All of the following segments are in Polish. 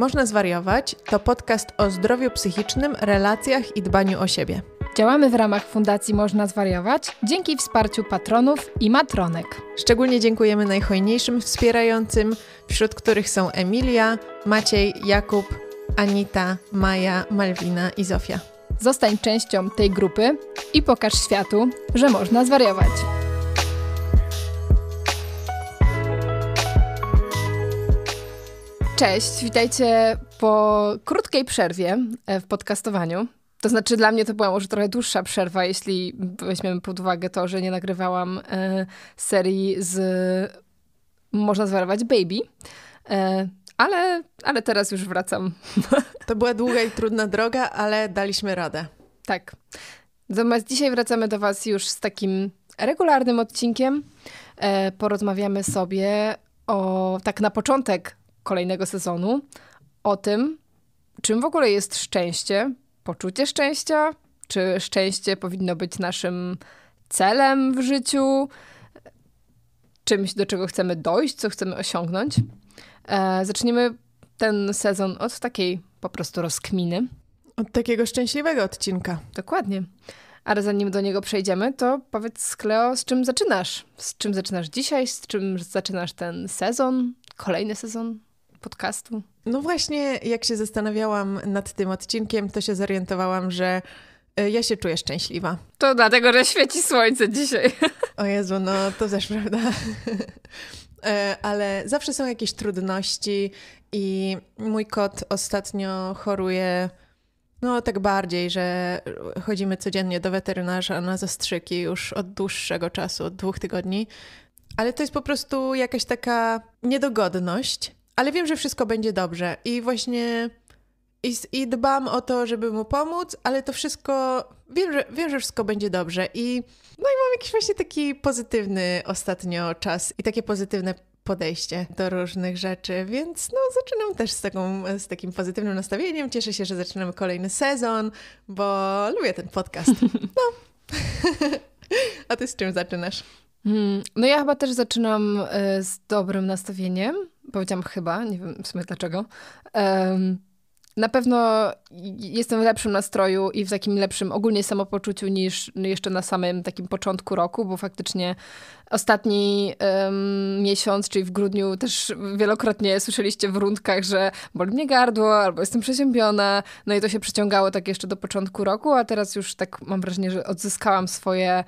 Można zwariować to podcast o zdrowiu psychicznym, relacjach i dbaniu o siebie. Działamy w ramach Fundacji Można Zwariować dzięki wsparciu patronów i matronek. Szczególnie dziękujemy najhojniejszym wspierającym, wśród których są Emilia, Maciej, Jakub, Anita, Maja, Malwina i Zofia. Zostań częścią tej grupy i pokaż światu, że można zwariować. Cześć, witajcie po krótkiej przerwie e, w podcastowaniu. To znaczy, dla mnie to była może trochę dłuższa przerwa, jeśli weźmiemy pod uwagę to, że nie nagrywałam e, serii z Można zwarować Baby. E, ale, ale teraz już wracam. To była długa i trudna droga, ale daliśmy radę. Tak. Natomiast dzisiaj wracamy do Was już z takim regularnym odcinkiem. E, porozmawiamy sobie o, tak na początek, kolejnego sezonu, o tym, czym w ogóle jest szczęście, poczucie szczęścia, czy szczęście powinno być naszym celem w życiu, czymś, do czego chcemy dojść, co chcemy osiągnąć. E, zaczniemy ten sezon od takiej po prostu rozkminy. Od takiego szczęśliwego odcinka. Dokładnie. Ale zanim do niego przejdziemy, to powiedz, Kleo, z czym zaczynasz? Z czym zaczynasz dzisiaj? Z czym zaczynasz ten sezon? Kolejny sezon? podcastu? No właśnie, jak się zastanawiałam nad tym odcinkiem, to się zorientowałam, że e, ja się czuję szczęśliwa. To dlatego, że świeci słońce dzisiaj. O Jezu, no to też prawda. E, ale zawsze są jakieś trudności i mój kot ostatnio choruje, no tak bardziej, że chodzimy codziennie do weterynarza na zastrzyki już od dłuższego czasu, od dwóch tygodni. Ale to jest po prostu jakaś taka niedogodność, ale wiem, że wszystko będzie dobrze i właśnie i, i dbam o to, żeby mu pomóc, ale to wszystko, wiem że, wiem, że wszystko będzie dobrze i no i mam jakiś właśnie taki pozytywny ostatnio czas i takie pozytywne podejście do różnych rzeczy, więc no zaczynam też z, taką, z takim pozytywnym nastawieniem, cieszę się, że zaczynamy kolejny sezon, bo lubię ten podcast. No. A ty z czym zaczynasz? Hmm, no ja chyba też zaczynam e, z dobrym nastawieniem, Powiedziałam chyba, nie wiem w sumie dlaczego. Um, na pewno jestem w lepszym nastroju i w takim lepszym ogólnie samopoczuciu niż no, jeszcze na samym takim początku roku, bo faktycznie ostatni um, miesiąc, czyli w grudniu, też wielokrotnie słyszeliście w rundkach, że boli mnie gardło albo jestem przeziębiona. No i to się przeciągało tak jeszcze do początku roku, a teraz już tak mam wrażenie, że odzyskałam swoje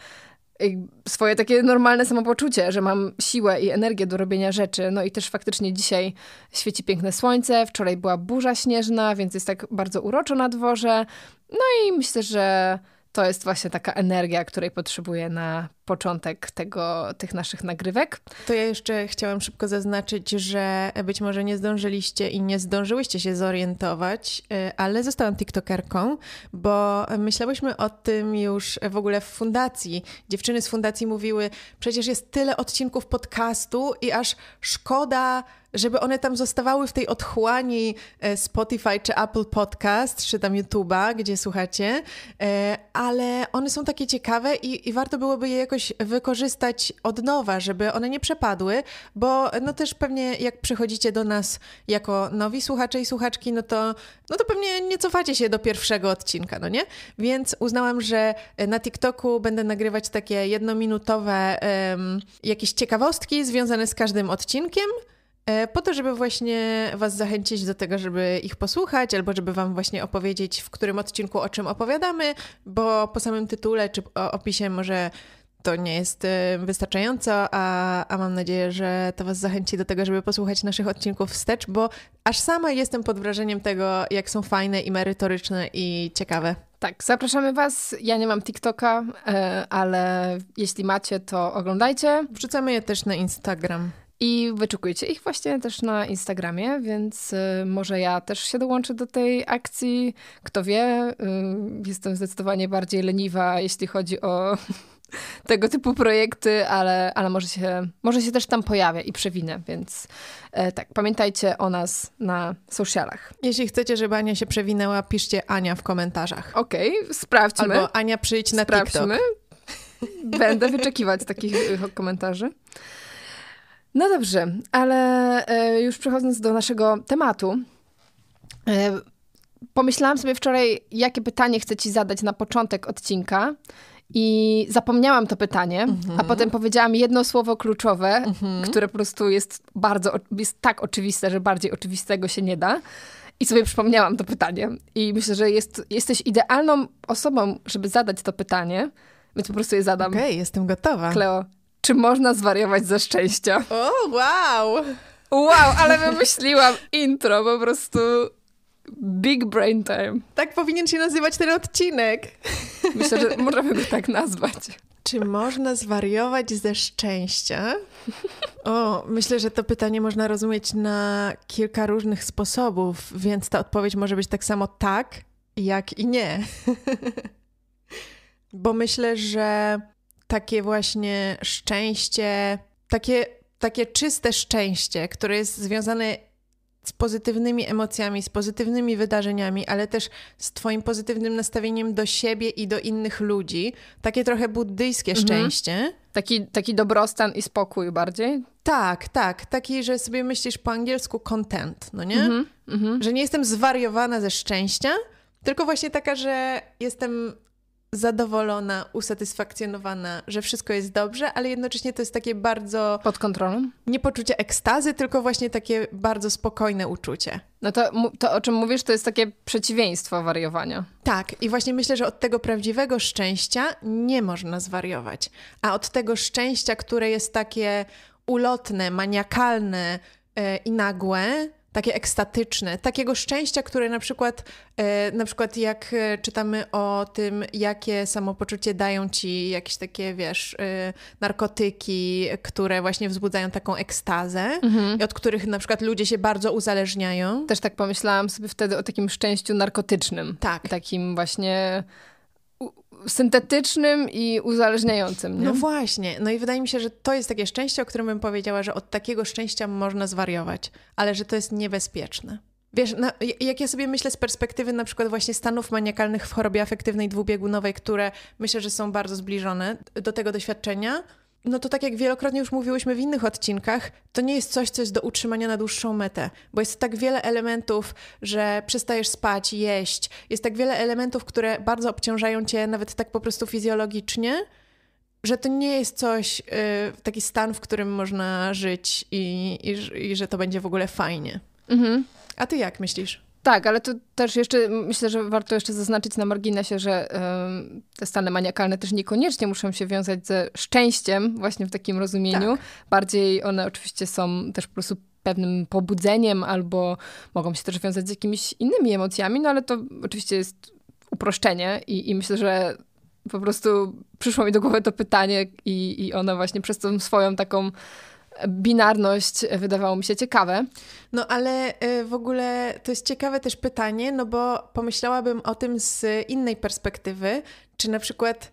swoje takie normalne samopoczucie, że mam siłę i energię do robienia rzeczy. No i też faktycznie dzisiaj świeci piękne słońce, wczoraj była burza śnieżna, więc jest tak bardzo uroczo na dworze. No i myślę, że to jest właśnie taka energia, której potrzebuję na początek tego, tych naszych nagrywek. To ja jeszcze chciałam szybko zaznaczyć, że być może nie zdążyliście i nie zdążyłyście się zorientować, e, ale zostałam TikTokerką, bo myślałyśmy o tym już w ogóle w fundacji. Dziewczyny z fundacji mówiły, przecież jest tyle odcinków podcastu i aż szkoda żeby one tam zostawały w tej otchłani e, Spotify czy Apple Podcast, czy tam YouTube'a, gdzie słuchacie, e, ale one są takie ciekawe i, i warto byłoby je jakoś wykorzystać od nowa, żeby one nie przepadły, bo no też pewnie jak przychodzicie do nas jako nowi słuchacze i słuchaczki, no to, no to pewnie nie cofacie się do pierwszego odcinka, no nie? Więc uznałam, że na TikToku będę nagrywać takie jednominutowe um, jakieś ciekawostki związane z każdym odcinkiem, e, po to, żeby właśnie Was zachęcić do tego, żeby ich posłuchać, albo żeby Wam właśnie opowiedzieć, w którym odcinku o czym opowiadamy, bo po samym tytule czy opisie może to nie jest y, wystarczająco, a, a mam nadzieję, że to Was zachęci do tego, żeby posłuchać naszych odcinków wstecz, bo aż sama jestem pod wrażeniem tego, jak są fajne i merytoryczne i ciekawe. Tak, zapraszamy Was. Ja nie mam TikToka, e, ale jeśli macie, to oglądajcie. Wrzucamy je też na Instagram. I wyczekujcie ich właśnie też na Instagramie, więc y, może ja też się dołączę do tej akcji. Kto wie, y, jestem zdecydowanie bardziej leniwa, jeśli chodzi o tego typu projekty, ale, ale może, się, może się też tam pojawia i przewinę, więc e, tak, pamiętajcie o nas na socialach. Jeśli chcecie, żeby Ania się przewinęła, piszcie Ania w komentarzach. Okej, okay, sprawdźmy. Albo Ania przyjdź na sprawdźmy. TikTok. Będę wyczekiwać takich e, komentarzy. No dobrze, ale e, już przechodząc do naszego tematu, e, pomyślałam sobie wczoraj, jakie pytanie chcę ci zadać na początek odcinka i zapomniałam to pytanie, a mhm. potem powiedziałam jedno słowo kluczowe, mhm. które po prostu jest bardzo, jest tak oczywiste, że bardziej oczywistego się nie da. I sobie przypomniałam to pytanie. I myślę, że jest, jesteś idealną osobą, żeby zadać to pytanie, więc po prostu je zadam. Okej, okay, jestem gotowa. Kleo, czy można zwariować ze szczęścia? O, wow! Wow, ale wymyśliłam intro po prostu. Big Brain Time. Tak powinien się nazywać ten odcinek. Myślę, że możemy go tak nazwać. Czy można zwariować ze szczęścia? O, myślę, że to pytanie można rozumieć na kilka różnych sposobów, więc ta odpowiedź może być tak samo tak, jak i nie. Bo myślę, że takie właśnie szczęście, takie, takie czyste szczęście, które jest związane z pozytywnymi emocjami, z pozytywnymi wydarzeniami, ale też z Twoim pozytywnym nastawieniem do siebie i do innych ludzi. Takie trochę buddyjskie mhm. szczęście. Taki, taki dobrostan i spokój bardziej? Tak, tak. Taki, że sobie myślisz po angielsku content, no nie? Mhm. Mhm. Że nie jestem zwariowana ze szczęścia, tylko właśnie taka, że jestem zadowolona, usatysfakcjonowana, że wszystko jest dobrze, ale jednocześnie to jest takie bardzo. Pod kontrolą? Nie poczucie ekstazy, tylko właśnie takie bardzo spokojne uczucie. No to, to o czym mówisz, to jest takie przeciwieństwo wariowania. Tak, i właśnie myślę, że od tego prawdziwego szczęścia nie można zwariować, a od tego szczęścia, które jest takie ulotne, maniakalne yy, i nagłe takie ekstatyczne, takiego szczęścia, które na przykład, e, na przykład jak e, czytamy o tym, jakie samopoczucie dają ci jakieś takie, wiesz, e, narkotyki, które właśnie wzbudzają taką ekstazę, mhm. od których na przykład ludzie się bardzo uzależniają. Też tak pomyślałam sobie wtedy o takim szczęściu narkotycznym. Tak. Takim właśnie syntetycznym i uzależniającym. Nie? No właśnie. No i wydaje mi się, że to jest takie szczęście, o którym bym powiedziała, że od takiego szczęścia można zwariować, ale że to jest niebezpieczne. Wiesz, no, jak ja sobie myślę z perspektywy na przykład właśnie stanów maniakalnych w chorobie afektywnej dwubiegunowej, które myślę, że są bardzo zbliżone do tego doświadczenia, no to tak jak wielokrotnie już mówiłyśmy w innych odcinkach, to nie jest coś, co jest do utrzymania na dłuższą metę, bo jest tak wiele elementów, że przestajesz spać, jeść, jest tak wiele elementów, które bardzo obciążają cię nawet tak po prostu fizjologicznie, że to nie jest coś, y, taki stan, w którym można żyć i, i, i że to będzie w ogóle fajnie. Mhm. A ty jak myślisz? Tak, ale tu też jeszcze myślę, że warto jeszcze zaznaczyć na marginesie, że um, te stany maniakalne też niekoniecznie muszą się wiązać ze szczęściem, właśnie w takim rozumieniu. Tak. Bardziej one oczywiście są też po prostu pewnym pobudzeniem, albo mogą się też wiązać z jakimiś innymi emocjami, no ale to oczywiście jest uproszczenie i, i myślę, że po prostu przyszło mi do głowy to pytanie i, i ono właśnie przez tą swoją taką binarność wydawało mi się ciekawe. No ale y, w ogóle to jest ciekawe też pytanie, no bo pomyślałabym o tym z innej perspektywy, czy na przykład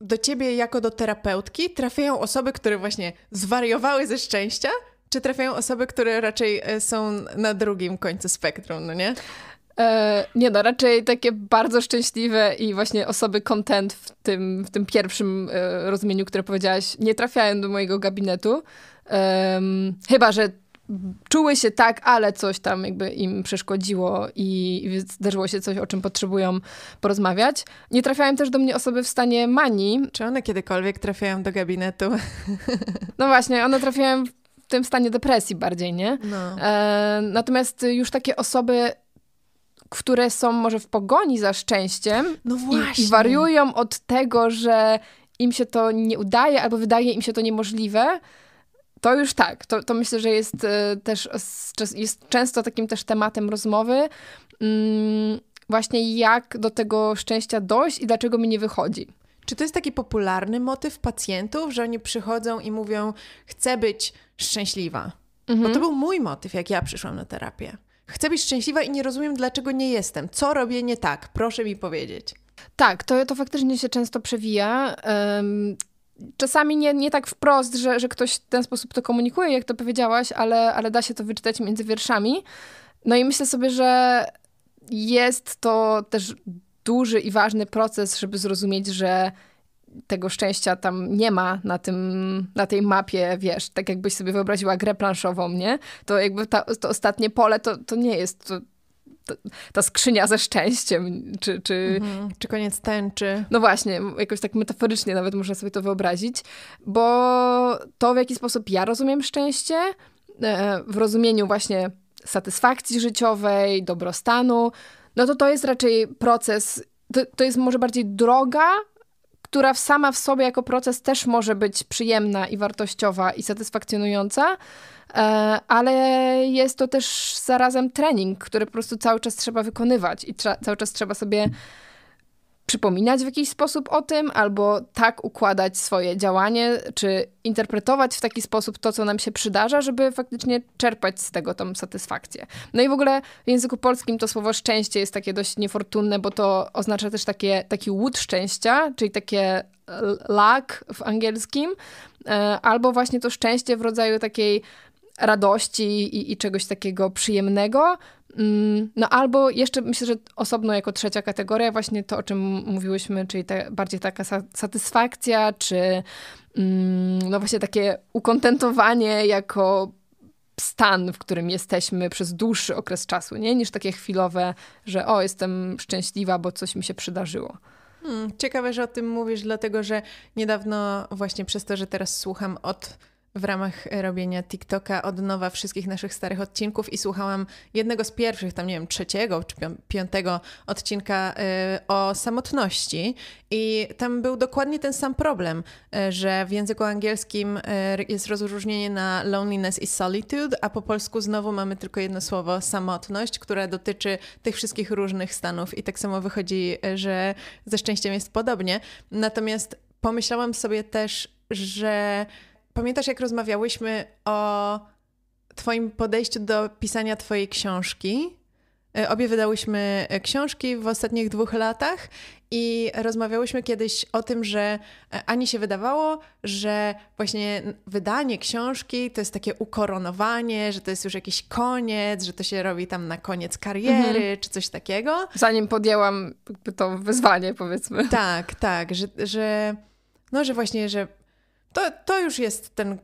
do ciebie jako do terapeutki trafiają osoby, które właśnie zwariowały ze szczęścia, czy trafiają osoby, które raczej y, są na drugim końcu spektrum, no nie? E, nie no, raczej takie bardzo szczęśliwe i właśnie osoby content w tym, w tym pierwszym e, rozumieniu, które powiedziałaś, nie trafiają do mojego gabinetu. chyba, że czuły się tak, ale coś tam jakby im przeszkodziło i, i zdarzyło się coś, o czym potrzebują porozmawiać. Nie trafiają też do mnie osoby w stanie mani. Czy one kiedykolwiek trafiają do gabinetu? No właśnie, one trafiają w tym stanie depresji bardziej, nie? No. E, natomiast już takie osoby które są może w pogoni za szczęściem no i, i wariują od tego, że im się to nie udaje albo wydaje im się to niemożliwe, to już tak, to, to myślę, że jest e, też jest często takim też tematem rozmowy. Mm, właśnie jak do tego szczęścia dojść i dlaczego mi nie wychodzi. Czy to jest taki popularny motyw pacjentów, że oni przychodzą i mówią: Chcę być szczęśliwa? Mhm. Bo to mhm. był mój motyw, jak ja przyszłam na terapię. Chcę być szczęśliwa i nie rozumiem, dlaczego nie jestem. Co robię nie tak? Proszę mi powiedzieć. Tak, to, to faktycznie się często przewija. Um, czasami nie, nie tak wprost, że, że ktoś w ten sposób to komunikuje, jak to powiedziałaś, ale, ale da się to wyczytać między wierszami. No i myślę sobie, że jest to też duży i ważny proces, żeby zrozumieć, że tego szczęścia tam nie ma na, tym, na tej mapie, wiesz, tak jakbyś sobie wyobraziła grę planszową, nie? To jakby ta, to ostatnie pole to, to nie jest to, to, ta skrzynia ze szczęściem, czy... Czy, mhm. czy koniec tęczy. No właśnie, jakoś tak metaforycznie nawet można sobie to wyobrazić, bo to, w jaki sposób ja rozumiem szczęście, e, w rozumieniu właśnie satysfakcji życiowej, dobrostanu, no to to jest raczej proces, to, to jest może bardziej droga która sama w sobie jako proces też może być przyjemna i wartościowa i satysfakcjonująca, e, ale jest to też zarazem trening, który po prostu cały czas trzeba wykonywać i cały czas trzeba sobie przypominać w jakiś sposób o tym, albo tak układać swoje działanie, czy interpretować w taki sposób to, co nam się przydarza, żeby faktycznie czerpać z tego tą satysfakcję. No i w ogóle w języku polskim to słowo szczęście jest takie dość niefortunne, bo to oznacza też takie, taki łód szczęścia, czyli takie e, luck w angielskim, e, albo właśnie to szczęście w rodzaju takiej radości i, i czegoś takiego przyjemnego, Mm, no albo jeszcze myślę, że osobno jako trzecia kategoria, właśnie to, o czym mówiłyśmy, czyli ta, bardziej taka satysfakcja, czy mm, no właśnie takie ukontentowanie jako stan, w którym jesteśmy przez dłuższy okres czasu, nie? niż takie chwilowe, że o, jestem szczęśliwa, bo coś mi się przydarzyło. Hmm, ciekawe, że o tym mówisz, dlatego że niedawno właśnie przez to, że teraz słucham od w ramach robienia TikToka od nowa wszystkich naszych starych odcinków i słuchałam jednego z pierwszych, tam nie wiem, trzeciego czy piątego odcinka y, o samotności. I tam był dokładnie ten sam problem, y, że w języku angielskim y, jest rozróżnienie na loneliness i solitude, a po polsku znowu mamy tylko jedno słowo samotność, które dotyczy tych wszystkich różnych stanów. I tak samo wychodzi, że ze szczęściem jest podobnie. Natomiast pomyślałam sobie też, że pamiętasz, jak rozmawiałyśmy o Twoim podejściu do pisania Twojej książki? E, obie wydałyśmy e, książki w ostatnich dwóch latach i rozmawiałyśmy kiedyś o tym, że e, Ani się wydawało, że właśnie wydanie książki to jest takie ukoronowanie, że to jest już jakiś koniec, że to się robi tam na koniec kariery mhm. czy coś takiego. Zanim podjęłam to wyzwanie, powiedzmy. Tak, tak, że, że no, że właśnie, że to, to już jest ten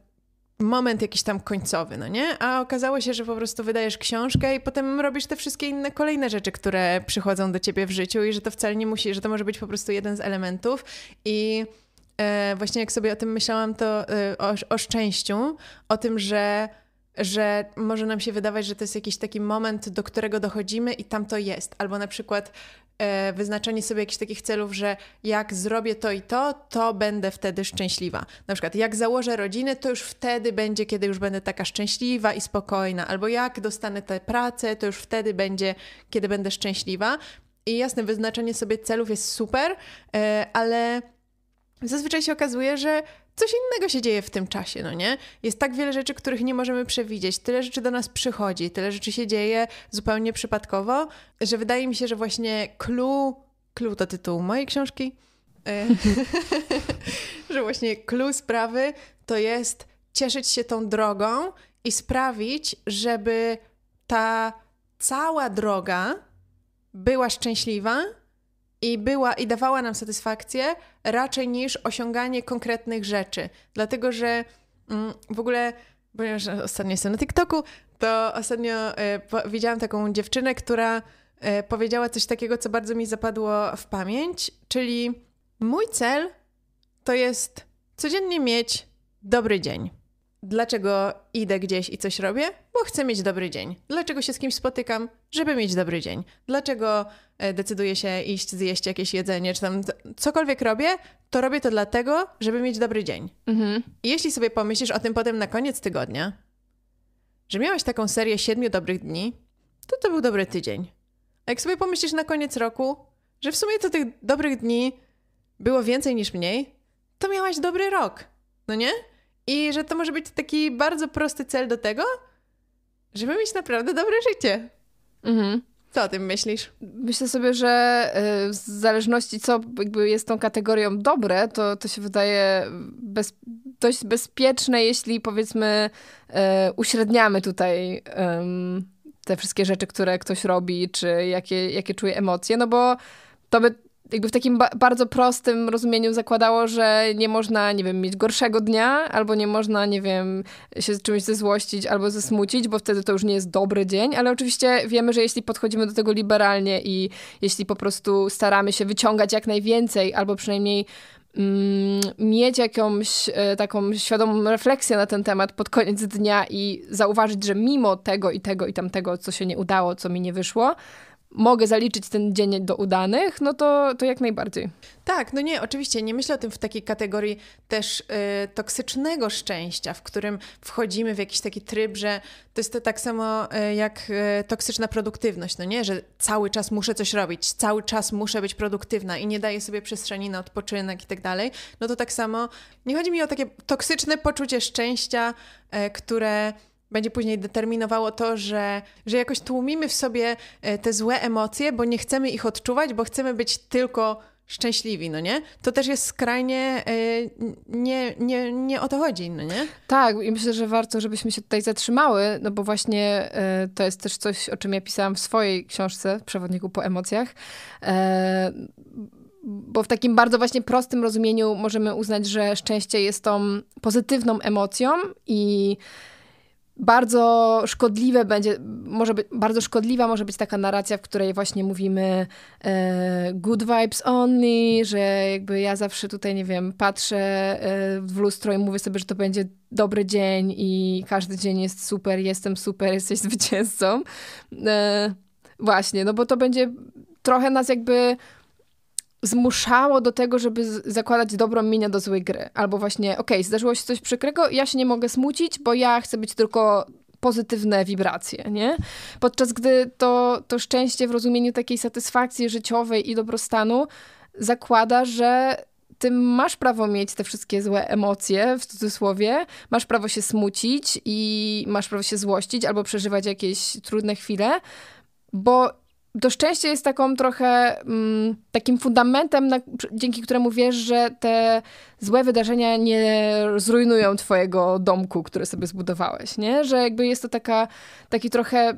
moment jakiś tam końcowy, no nie? A okazało się, że po prostu wydajesz książkę i potem robisz te wszystkie inne kolejne rzeczy, które przychodzą do ciebie w życiu i że to wcale nie musi, że to może być po prostu jeden z elementów i e, właśnie jak sobie o tym myślałam, to e, o, o szczęściu, o tym, że że może nam się wydawać, że to jest jakiś taki moment, do którego dochodzimy i tam to jest. Albo na przykład e, wyznaczanie sobie jakichś takich celów, że jak zrobię to i to, to będę wtedy szczęśliwa. Na przykład jak założę rodzinę, to już wtedy będzie, kiedy już będę taka szczęśliwa i spokojna. Albo jak dostanę tę pracę, to już wtedy będzie, kiedy będę szczęśliwa. I jasne, wyznaczenie sobie celów jest super, e, ale zazwyczaj się okazuje, że coś innego się dzieje w tym czasie, no nie? Jest tak wiele rzeczy, których nie możemy przewidzieć, tyle rzeczy do nas przychodzi, tyle rzeczy się dzieje zupełnie przypadkowo, że wydaje mi się, że właśnie clue, clue to tytuł mojej książki, e, że właśnie clue sprawy to jest cieszyć się tą drogą i sprawić, żeby ta cała droga była szczęśliwa i była i dawała nam satysfakcję raczej niż osiąganie konkretnych rzeczy. Dlatego, że mm, w ogóle, ponieważ ostatnio jestem na TikToku, to ostatnio y, po, widziałam taką dziewczynę, która y, powiedziała coś takiego, co bardzo mi zapadło w pamięć, czyli mój cel to jest codziennie mieć dobry dzień dlaczego idę gdzieś i coś robię? Bo chcę mieć dobry dzień. Dlaczego się z kimś spotykam? Żeby mieć dobry dzień. Dlaczego e, decyduję się iść zjeść jakieś jedzenie, czy tam cokolwiek robię, to robię to dlatego, żeby mieć dobry dzień. Mhm. I jeśli sobie pomyślisz o tym potem na koniec tygodnia, że miałaś taką serię siedmiu dobrych dni, to to był dobry tydzień. A jak sobie pomyślisz na koniec roku, że w sumie to tych dobrych dni było więcej niż mniej, to miałaś dobry rok, no nie? I że to może być taki bardzo prosty cel do tego, żeby mieć naprawdę dobre życie. Mhm. Co o tym myślisz? Myślę sobie, że y, w zależności co jakby jest tą kategorią dobre, to, to się wydaje bez, dość bezpieczne, jeśli powiedzmy e, uśredniamy tutaj te wszystkie rzeczy, które ktoś robi, czy jakie, jakie czuje emocje, no bo to by jakby w takim ba bardzo prostym rozumieniu zakładało, że nie można, nie wiem, mieć gorszego dnia, albo nie można, nie wiem, się z czymś zezłościć albo zesmucić, bo wtedy to już nie jest dobry dzień, ale oczywiście wiemy, że jeśli podchodzimy do tego liberalnie i jeśli po prostu staramy się wyciągać jak najwięcej, albo przynajmniej mm, mieć jakąś e, taką świadomą refleksję na ten temat pod koniec dnia i zauważyć, że mimo tego i tego i tamtego, co się nie udało, co mi nie wyszło, mogę zaliczyć ten dzień do udanych, no to, to jak najbardziej. Tak, no nie, oczywiście nie myślę o tym w takiej kategorii też y, toksycznego szczęścia, w którym wchodzimy w jakiś taki tryb, że to jest to tak samo y, jak y, toksyczna produktywność, no nie, że cały czas muszę coś robić, cały czas muszę być produktywna i nie daję sobie przestrzeni na odpoczynek i tak dalej. No to tak samo, nie chodzi mi o takie toksyczne poczucie szczęścia, y, które będzie później determinowało to, że, że jakoś tłumimy w sobie e, te złe emocje, bo nie chcemy ich odczuwać, bo chcemy być tylko szczęśliwi, no nie? To też jest skrajnie e, nie, nie, nie o to chodzi, no nie? Tak, i myślę, że warto, żebyśmy się tutaj zatrzymały, no bo właśnie e, to jest też coś, o czym ja pisałam w swojej książce, Przewodniku po emocjach. bo w takim bardzo właśnie prostym rozumieniu możemy uznać, że szczęście jest tą pozytywną emocją i bardzo szkodliwe będzie, może być, bardzo szkodliwa może być taka narracja, w której właśnie mówimy e, good vibes only, że jakby ja zawsze tutaj, nie wiem, patrzę e, w lustro i mówię sobie, że to będzie dobry dzień i każdy dzień jest super, jestem super, jesteś zwycięzcą. E, właśnie, no bo to będzie trochę nas jakby zmuszało do tego, żeby zakładać dobrą minę do złej gry. Albo właśnie, okej, okay, zdarzyło się coś przykrego, ja się nie mogę smucić, bo ja chcę być tylko pozytywne wibracje, nie? Podczas gdy to, to szczęście w rozumieniu takiej satysfakcji życiowej i dobrostanu zakłada, że ty masz prawo mieć te wszystkie złe emocje, w cudzysłowie, masz prawo się smucić i masz prawo się złościć albo przeżywać jakieś trudne chwile, bo to szczęście jest taką trochę mm, takim fundamentem, na, dzięki któremu wiesz, że te złe wydarzenia nie zrujnują twojego domku, który sobie zbudowałeś, nie? Że jakby jest to taka, taki trochę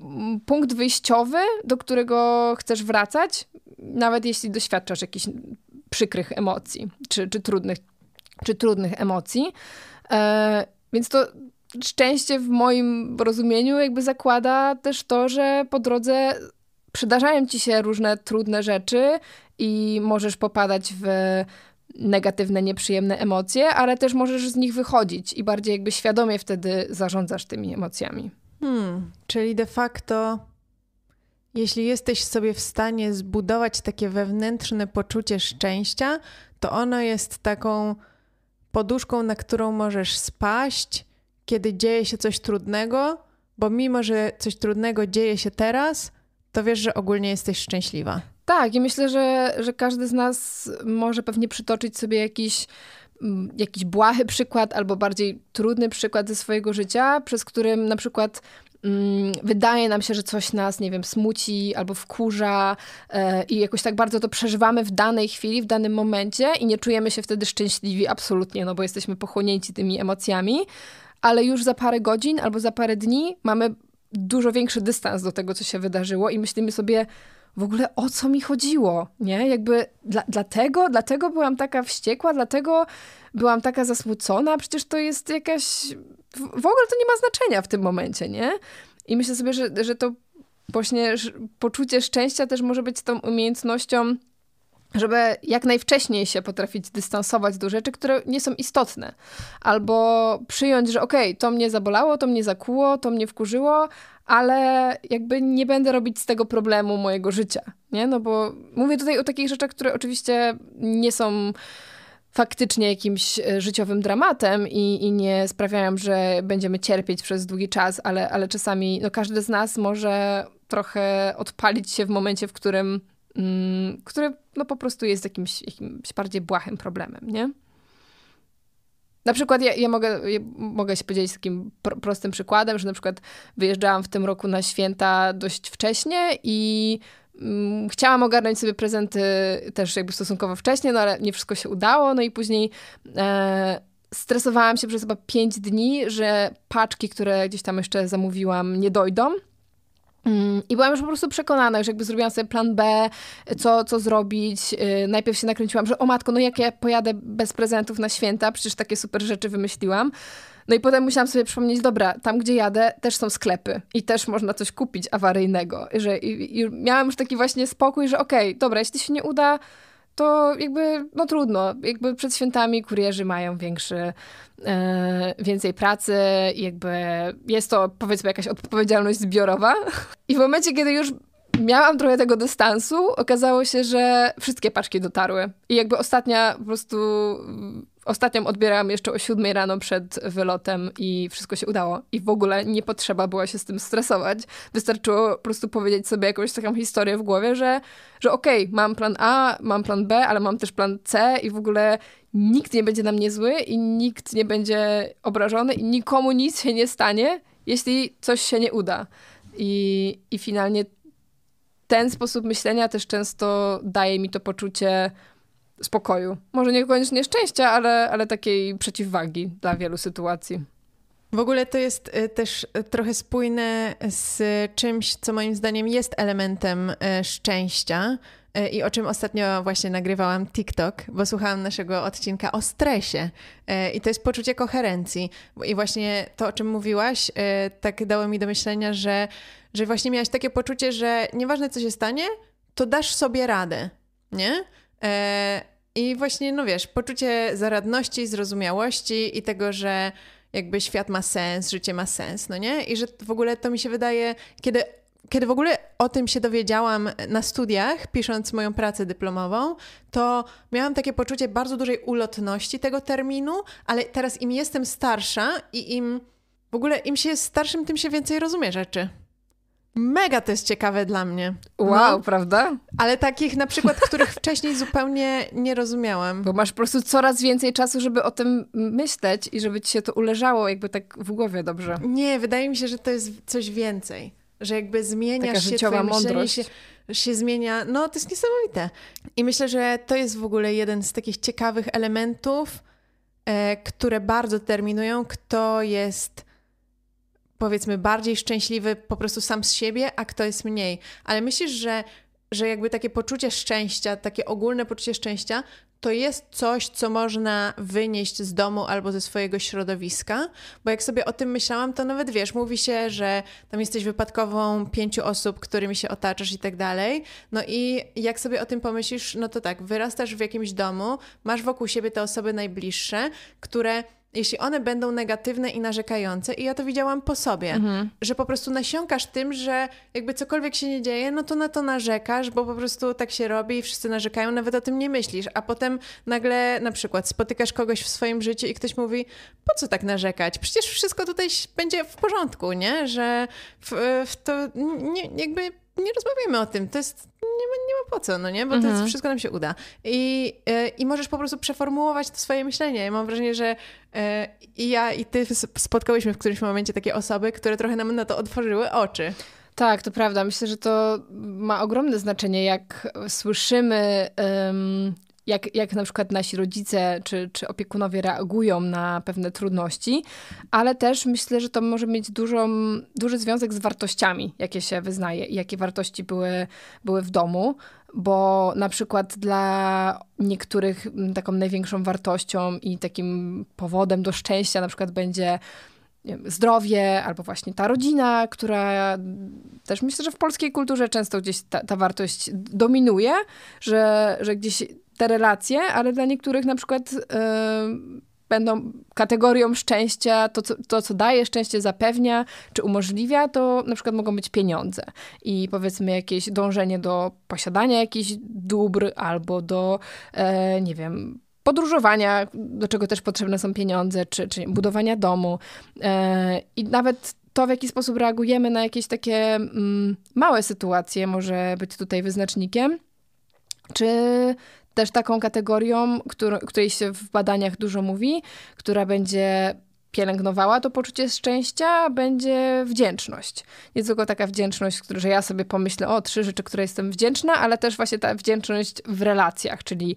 mm, punkt wyjściowy, do którego chcesz wracać, nawet jeśli doświadczasz jakichś przykrych emocji, czy, czy, trudnych, czy trudnych emocji. E, więc to szczęście w moim rozumieniu jakby zakłada też to, że po drodze przydarzają ci się różne trudne rzeczy i możesz popadać w negatywne, nieprzyjemne emocje, ale też możesz z nich wychodzić i bardziej jakby świadomie wtedy zarządzasz tymi emocjami. Hmm, czyli de facto, jeśli jesteś sobie w stanie zbudować takie wewnętrzne poczucie szczęścia, to ono jest taką poduszką, na którą możesz spaść, kiedy dzieje się coś trudnego, bo mimo, że coś trudnego dzieje się teraz, to wiesz, że ogólnie jesteś szczęśliwa. Tak, i myślę, że, że każdy z nas może pewnie przytoczyć sobie jakiś, mm, jakiś błahy przykład albo bardziej trudny przykład ze swojego życia, przez którym na przykład mm, wydaje nam się, że coś nas, nie wiem, smuci albo wkurza e, i jakoś tak bardzo to przeżywamy w danej chwili, w danym momencie i nie czujemy się wtedy szczęśliwi absolutnie, no bo jesteśmy pochłonięci tymi emocjami, ale już za parę godzin albo za parę dni mamy dużo większy dystans do tego, co się wydarzyło i myślimy sobie w ogóle o co mi chodziło, nie? Jakby dla, dlatego, dlatego byłam taka wściekła, dlatego byłam taka zasmucona, przecież to jest jakaś... W, ogóle to nie ma znaczenia w tym momencie, nie? I myślę sobie, że, że to właśnie poczucie szczęścia też może być tą umiejętnością żeby jak najwcześniej się potrafić dystansować do rzeczy, które nie są istotne. Albo przyjąć, że okej, okay, to mnie zabolało, to mnie zakuło, to mnie wkurzyło, ale jakby nie będę robić z tego problemu mojego życia, nie? No bo mówię tutaj o takich rzeczach, które oczywiście nie są faktycznie jakimś e, życiowym dramatem i, i nie sprawiają, że będziemy cierpieć przez długi czas, ale, ale czasami no każdy z nas może trochę odpalić się w momencie, w którym Mm, które no po prostu jest jakimś, jakimś bardziej błahym problemem, nie? Na przykład ja, ja mogę, ja mogę się podzielić takim pro, prostym przykładem, że na przykład wyjeżdżałam w tym roku na święta dość wcześnie i mm, chciałam ogarnąć sobie prezenty też jakby stosunkowo wcześnie, no ale nie wszystko się udało, no i później e, stresowałam się przez chyba pięć dni, że paczki, które gdzieś tam jeszcze zamówiłam, nie dojdą. Mm, I byłam już po prostu przekonana, już jakby zrobiłam sobie plan B, co, co zrobić. Y, najpierw się nakręciłam, że o matko, no jak ja pojadę bez prezentów na święta, przecież takie super rzeczy wymyśliłam. No i potem musiałam sobie przypomnieć, dobra, tam gdzie jadę też są sklepy i też można coś kupić awaryjnego. Że, i, i miałam już taki właśnie spokój, że okej, okay, dobra, jeśli się nie uda, to jakby, no trudno. Jakby przed świętami kurierzy mają większy, e, więcej pracy, jakby jest to powiedzmy jakaś odpowiedzialność zbiorowa. I w momencie, kiedy już miałam trochę tego dystansu, okazało się, że wszystkie paczki dotarły. I jakby ostatnia po prostu Ostatnią odbierałam jeszcze o 7 rano przed wylotem i wszystko się udało. I w ogóle nie potrzeba było się z tym stresować. Wystarczyło po prostu powiedzieć sobie jakąś taką historię w głowie, że, że okej, okay, mam plan A, mam plan B, ale mam też plan C i w ogóle nikt nie będzie na mnie zły i nikt nie będzie obrażony i nikomu nic się nie stanie, jeśli coś się nie uda. I, i finalnie ten sposób myślenia też często daje mi to poczucie spokoju. Może niekoniecznie szczęścia, ale, ale takiej przeciwwagi dla wielu sytuacji. W ogóle to jest y, też y, trochę spójne z czymś, co moim zdaniem jest elementem y, szczęścia i o czym ostatnio właśnie nagrywałam TikTok, bo słuchałam naszego odcinka o stresie i to jest poczucie koherencji. I właśnie to, o czym mówiłaś, tak dało mi do myślenia, że, że właśnie miałaś takie poczucie, że nieważne co się stanie, to dasz sobie radę, nie? E, I właśnie, no wiesz, poczucie zaradności, zrozumiałości i tego, że jakby świat ma sens, życie ma sens, no nie? I że w ogóle to mi się wydaje, kiedy, kiedy w ogóle o tym się dowiedziałam na studiach, pisząc moją pracę dyplomową, to miałam takie poczucie bardzo dużej ulotności tego terminu, ale teraz im jestem starsza i im w ogóle im się jest starszym, tym się więcej rozumie rzeczy. Mega to jest ciekawe dla mnie. Wow, no. prawda? Ale takich na przykład, których wcześniej zupełnie nie rozumiałam. Bo masz po prostu coraz więcej czasu, żeby o tym myśleć i żeby ci się to uleżało jakby tak w głowie dobrze. Nie, wydaje mi się, że to jest coś więcej. Że jakby zmieniasz Taka się, twoje mądrość. Się, się zmienia. No, to jest niesamowite. I myślę, że to jest w ogóle jeden z takich ciekawych elementów, e, które bardzo determinują, kto jest powiedzmy bardziej szczęśliwy po prostu sam z siebie, a kto jest mniej. Ale myślisz, że, że jakby takie poczucie szczęścia, takie ogólne poczucie szczęścia, to jest coś, co można wynieść z domu albo ze swojego środowiska, bo jak sobie o tym myślałam, to nawet wiesz, mówi się, że tam jesteś wypadkową pięciu osób, którymi się otaczasz i tak dalej. No i jak sobie o tym pomyślisz, no to tak, wyrastasz w jakimś domu, masz wokół siebie te osoby najbliższe, które jeśli one będą negatywne i narzekające, i ja to widziałam po sobie, mhm. że po prostu nasiąkasz tym, że jakby cokolwiek się nie dzieje, no to na to narzekasz, bo po prostu tak się robi i wszyscy narzekają, nawet o tym nie myślisz. A potem nagle na przykład spotykasz kogoś w swoim życiu i ktoś mówi, po co tak narzekać? Przecież wszystko tutaj będzie w porządku, nie? Że w, w to nie, jakby nie rozmawiajmy o tym, to jest, nie ma, nie ma po co, no nie, bo mhm. to jest, mhm. wszystko nam się uda. I, e, I możesz po prostu przeformułować to swoje myślenie. Ja mam wrażenie, że e, i ja i ty spotkałyśmy w którymś momencie takie osoby, które trochę nam na to otworzyły oczy. Tak, to prawda. Myślę, że to ma ogromne znaczenie, jak słyszymy um, jak, jak na przykład nasi rodzice czy, czy opiekunowie reagują na pewne trudności, ale też myślę, że to może mieć dużą, duży związek z wartościami, jakie się wyznaje i jakie wartości były, były w domu bo na przykład dla niektórych mm, taką największą wartością i takim powodem do szczęścia na przykład będzie wiem, zdrowie albo właśnie ta rodzina, która też myślę, że w polskiej kulturze często gdzieś ta, ta wartość dominuje, że, że gdzieś te relacje, ale dla niektórych na przykład y, będą kategorią szczęścia, to co, to co daje szczęście, zapewnia czy umożliwia, to na przykład mogą być pieniądze i powiedzmy jakieś dążenie do posiadania jakichś dóbr albo do, e, nie wiem, podróżowania, do czego też potrzebne są pieniądze, czy, czy budowania domu. E, I nawet to, w jaki sposób reagujemy na jakieś takie mm, małe sytuacje, może być tutaj wyznacznikiem. Czy też taką kategorią, której się w badaniach dużo mówi, która będzie pielęgnowała to poczucie szczęścia, będzie wdzięczność. Nie tylko taka wdzięczność, że ja sobie pomyślę o trzy rzeczy, które jestem wdzięczna, ale też właśnie ta wdzięczność w relacjach, czyli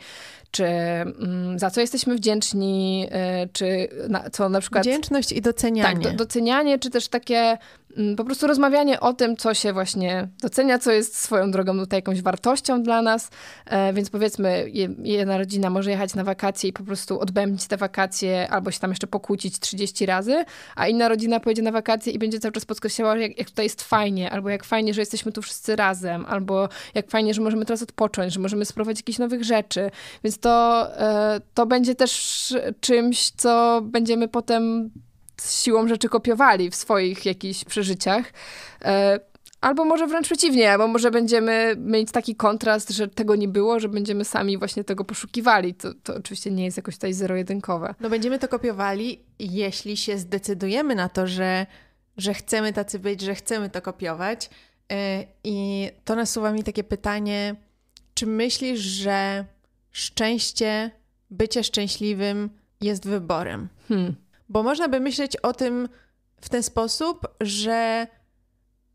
czy mm, za co jesteśmy wdzięczni, y, czy na, co na przykład... Wdzięczność i docenianie. Tak, do, docenianie, czy też takie Mm, po prostu rozmawianie o tym, co się właśnie docenia, co jest swoją drogą tutaj jakąś wartością dla nas. E, więc powiedzmy, jedna rodzina może jechać na wakacje i po prostu odbędźć te wakacje, albo się tam jeszcze pokłócić 30 razy, a inna rodzina pojedzie na wakacje i będzie cały czas podkreślała, jak, jak tutaj jest fajnie, albo jak fajnie, że jesteśmy tu wszyscy razem, albo jak fajnie, że możemy teraz odpocząć, że możemy spróbować jakichś nowych rzeczy. Więc to, e, to będzie też czymś, co będziemy potem siłą rzeczy kopiowali w swoich jakichś przeżyciach. E, albo może wręcz przeciwnie, albo może będziemy mieć taki kontrast, że tego nie było, że będziemy sami właśnie tego poszukiwali. To, to oczywiście nie jest jakoś tutaj zero-jedynkowe. No będziemy to kopiowali, jeśli się zdecydujemy na to, że, że chcemy tacy być, że chcemy to kopiować. E, I to nasuwa mi takie pytanie, czy myślisz, że szczęście, bycie szczęśliwym jest wyborem? Hmm. Bo można by myśleć o tym w ten sposób, że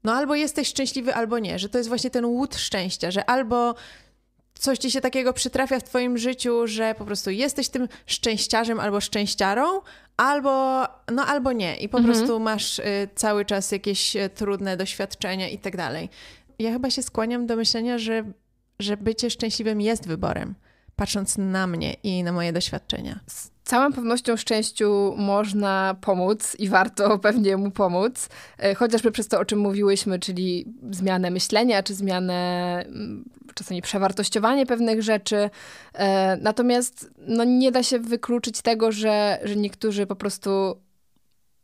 no albo jesteś szczęśliwy, albo nie, że to jest właśnie ten łód szczęścia, że albo coś ci się takiego przytrafia w twoim życiu, że po prostu jesteś tym szczęściarzem albo szczęściarą, albo no albo nie i po mhm. prostu masz y, cały czas jakieś y, trudne doświadczenia i tak dalej. Ja chyba się skłaniam do myślenia, że, że bycie szczęśliwym jest wyborem, patrząc na mnie i na moje doświadczenia całą pewnością szczęściu można pomóc i warto pewnie mu pomóc, e, chociażby przez to, o czym mówiłyśmy, czyli zmianę myślenia, czy zmianę, mm, czasami przewartościowanie pewnych rzeczy. E, natomiast no, nie da się wykluczyć tego, że, że niektórzy po prostu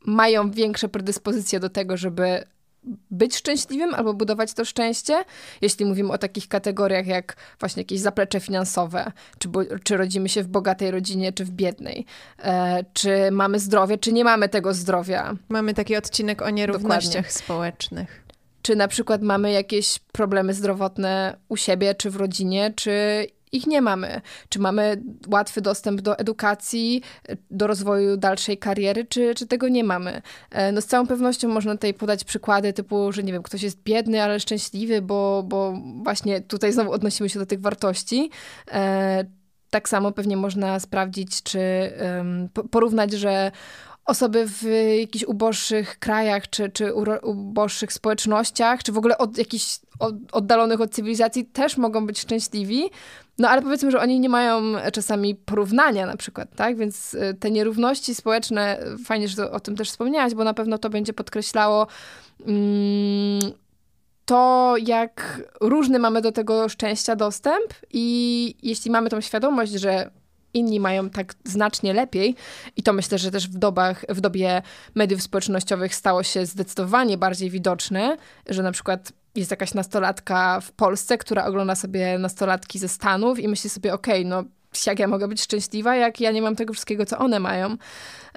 mają większe predyspozycje do tego, żeby być szczęśliwym albo budować to szczęście. Jeśli mówimy o takich kategoriach jak właśnie jakieś zaplecze finansowe, czy, czy rodzimy się w bogatej rodzinie, czy w biednej, e, czy mamy zdrowie, czy nie mamy tego zdrowia. Mamy taki odcinek o nierównościach Dokładnie. społecznych. Czy na przykład mamy jakieś problemy zdrowotne u siebie, czy w rodzinie, czy ich nie mamy. Czy mamy łatwy dostęp do edukacji, do rozwoju dalszej kariery, czy, czy tego nie mamy? E, no z całą pewnością można tutaj podać przykłady typu, że nie wiem, ktoś jest biedny, ale szczęśliwy, bo, bo właśnie tutaj znowu odnosimy się do tych wartości. E, tak samo pewnie można sprawdzić, czy porównać, że osoby w jakichś uboższych krajach, czy, czy uboższych społecznościach, czy w ogóle od jakichś od, oddalonych od cywilizacji też mogą być szczęśliwi, no ale powiedzmy, że oni nie mają czasami porównania na przykład, tak? Więc y, te nierówności społeczne, fajnie, że o tym też wspomniałaś, bo na pewno to będzie podkreślało mm, to, jak różny mamy do tego szczęścia dostęp i jeśli mamy tą świadomość, że inni mają tak znacznie lepiej. I to myślę, że też w, dobach, w dobie mediów społecznościowych stało się zdecydowanie bardziej widoczne, że na przykład jest jakaś nastolatka w Polsce, która ogląda sobie nastolatki ze Stanów i myśli sobie, okej, okay, no jak ja mogę być szczęśliwa, jak ja nie mam tego wszystkiego, co one mają.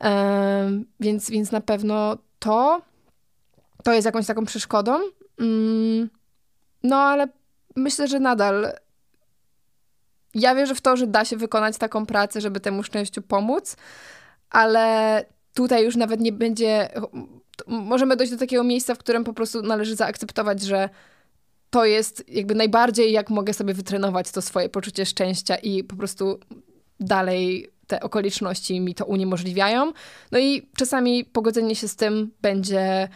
Um, więc, więc na pewno to, to jest jakąś taką przeszkodą. Um, no ale myślę, że nadal ja wierzę w to, że da się wykonać taką pracę, żeby temu szczęściu pomóc, ale tutaj już nawet nie będzie. Możemy dojść do takiego miejsca, w którym po prostu należy zaakceptować, że to jest jakby najbardziej, jak mogę sobie wytrenować to swoje poczucie szczęścia i po prostu dalej te okoliczności mi to uniemożliwiają. No i czasami pogodzenie się z tym będzie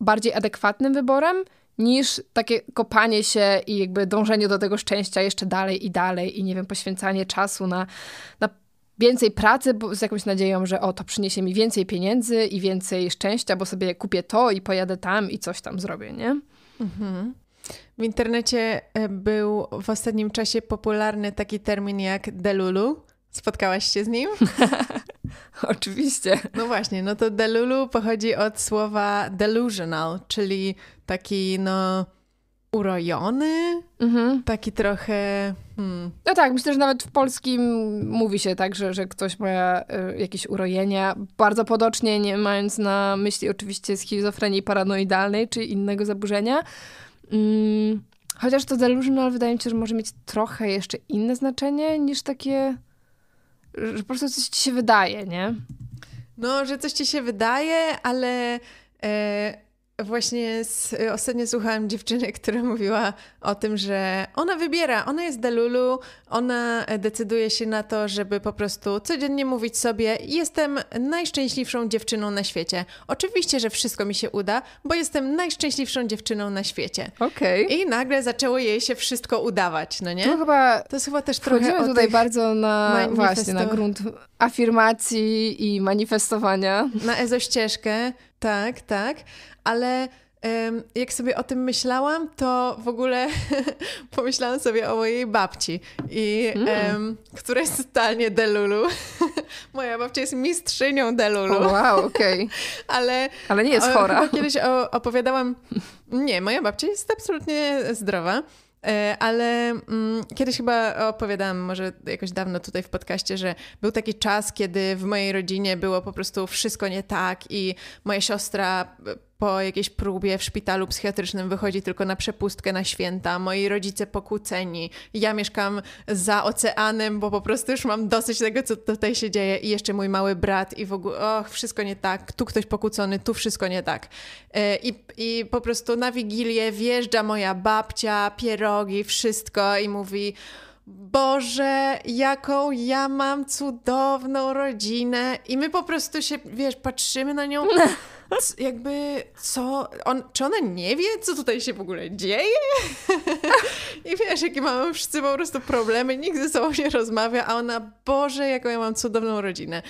bardziej adekwatnym wyborem niż takie kopanie się i jakby dążenie do tego szczęścia jeszcze dalej i dalej i nie wiem, poświęcanie czasu na, na więcej pracy z jakąś nadzieją, że o, to przyniesie mi więcej pieniędzy i więcej szczęścia, bo sobie kupię to i pojadę tam i coś tam zrobię, nie? Mhm. W internecie e, był w ostatnim czasie popularny taki termin jak delulu. Spotkałaś się z nim? Oczywiście. No właśnie, no to delulu pochodzi od słowa delusional, czyli taki no urojony, mhm. taki trochę... Hmm. No tak, myślę, że nawet w polskim mówi się tak, że, że ktoś ma e, jakieś urojenia, bardzo podocznie, nie mając na myśli oczywiście schizofrenii paranoidalnej czy innego zaburzenia. Mm, chociaż to delusional wydaje mi się, że może mieć trochę jeszcze inne znaczenie niż takie że po prostu coś ci się wydaje, nie? No, że coś ci się wydaje, ale e, Właśnie z, y, ostatnio słuchałam dziewczyny, która mówiła o tym, że ona wybiera, ona jest delulu, ona e, decyduje się na to, żeby po prostu codziennie mówić sobie: Jestem najszczęśliwszą dziewczyną na świecie. Oczywiście, że wszystko mi się uda, bo jestem najszczęśliwszą dziewczyną na świecie. Okej. Okay. I nagle zaczęło jej się wszystko udawać, no nie? To chyba. To jest chyba też trochę. O tutaj bardzo na, właśnie, na grunt afirmacji i manifestowania. Na ezościeżkę. Tak, tak, ale jak sobie o tym myślałam, to w ogóle pomyślałam sobie o mojej babci, i, mm. um, która jest totalnie delulu. Moja babcia jest mistrzynią delulu. Oh, wow, okej. Okay. Ale, Ale nie jest e, chora. kiedyś o, opowiadałam... Nie, moja babcia jest absolutnie zdrowa. E, ale mm, kiedyś chyba opowiadałam, może jakoś dawno tutaj w podcaście, że był taki czas, kiedy w mojej rodzinie było po prostu wszystko nie tak i moja siostra e, po jakiejś próbie w szpitalu psychiatrycznym wychodzi tylko na przepustkę na święta, moi rodzice pokłóceni, ja mieszkam za oceanem, bo po prostu już mam dosyć tego, co tutaj się dzieje i jeszcze mój mały brat i w ogóle, och, wszystko nie tak, tu ktoś pokłócony, tu wszystko nie tak. E, I, i po prostu na Wigilię wjeżdża moja babcia, pierogi, wszystko i mówi... Boże, jaką ja mam cudowną rodzinę i my po prostu się, wiesz, patrzymy na nią jakby co, on, czy ona nie wie, co tutaj się w ogóle dzieje? I wiesz, jakie mamy wszyscy po prostu problemy, nikt ze sobą nie rozmawia, a ona, Boże, jaką ja mam cudowną rodzinę.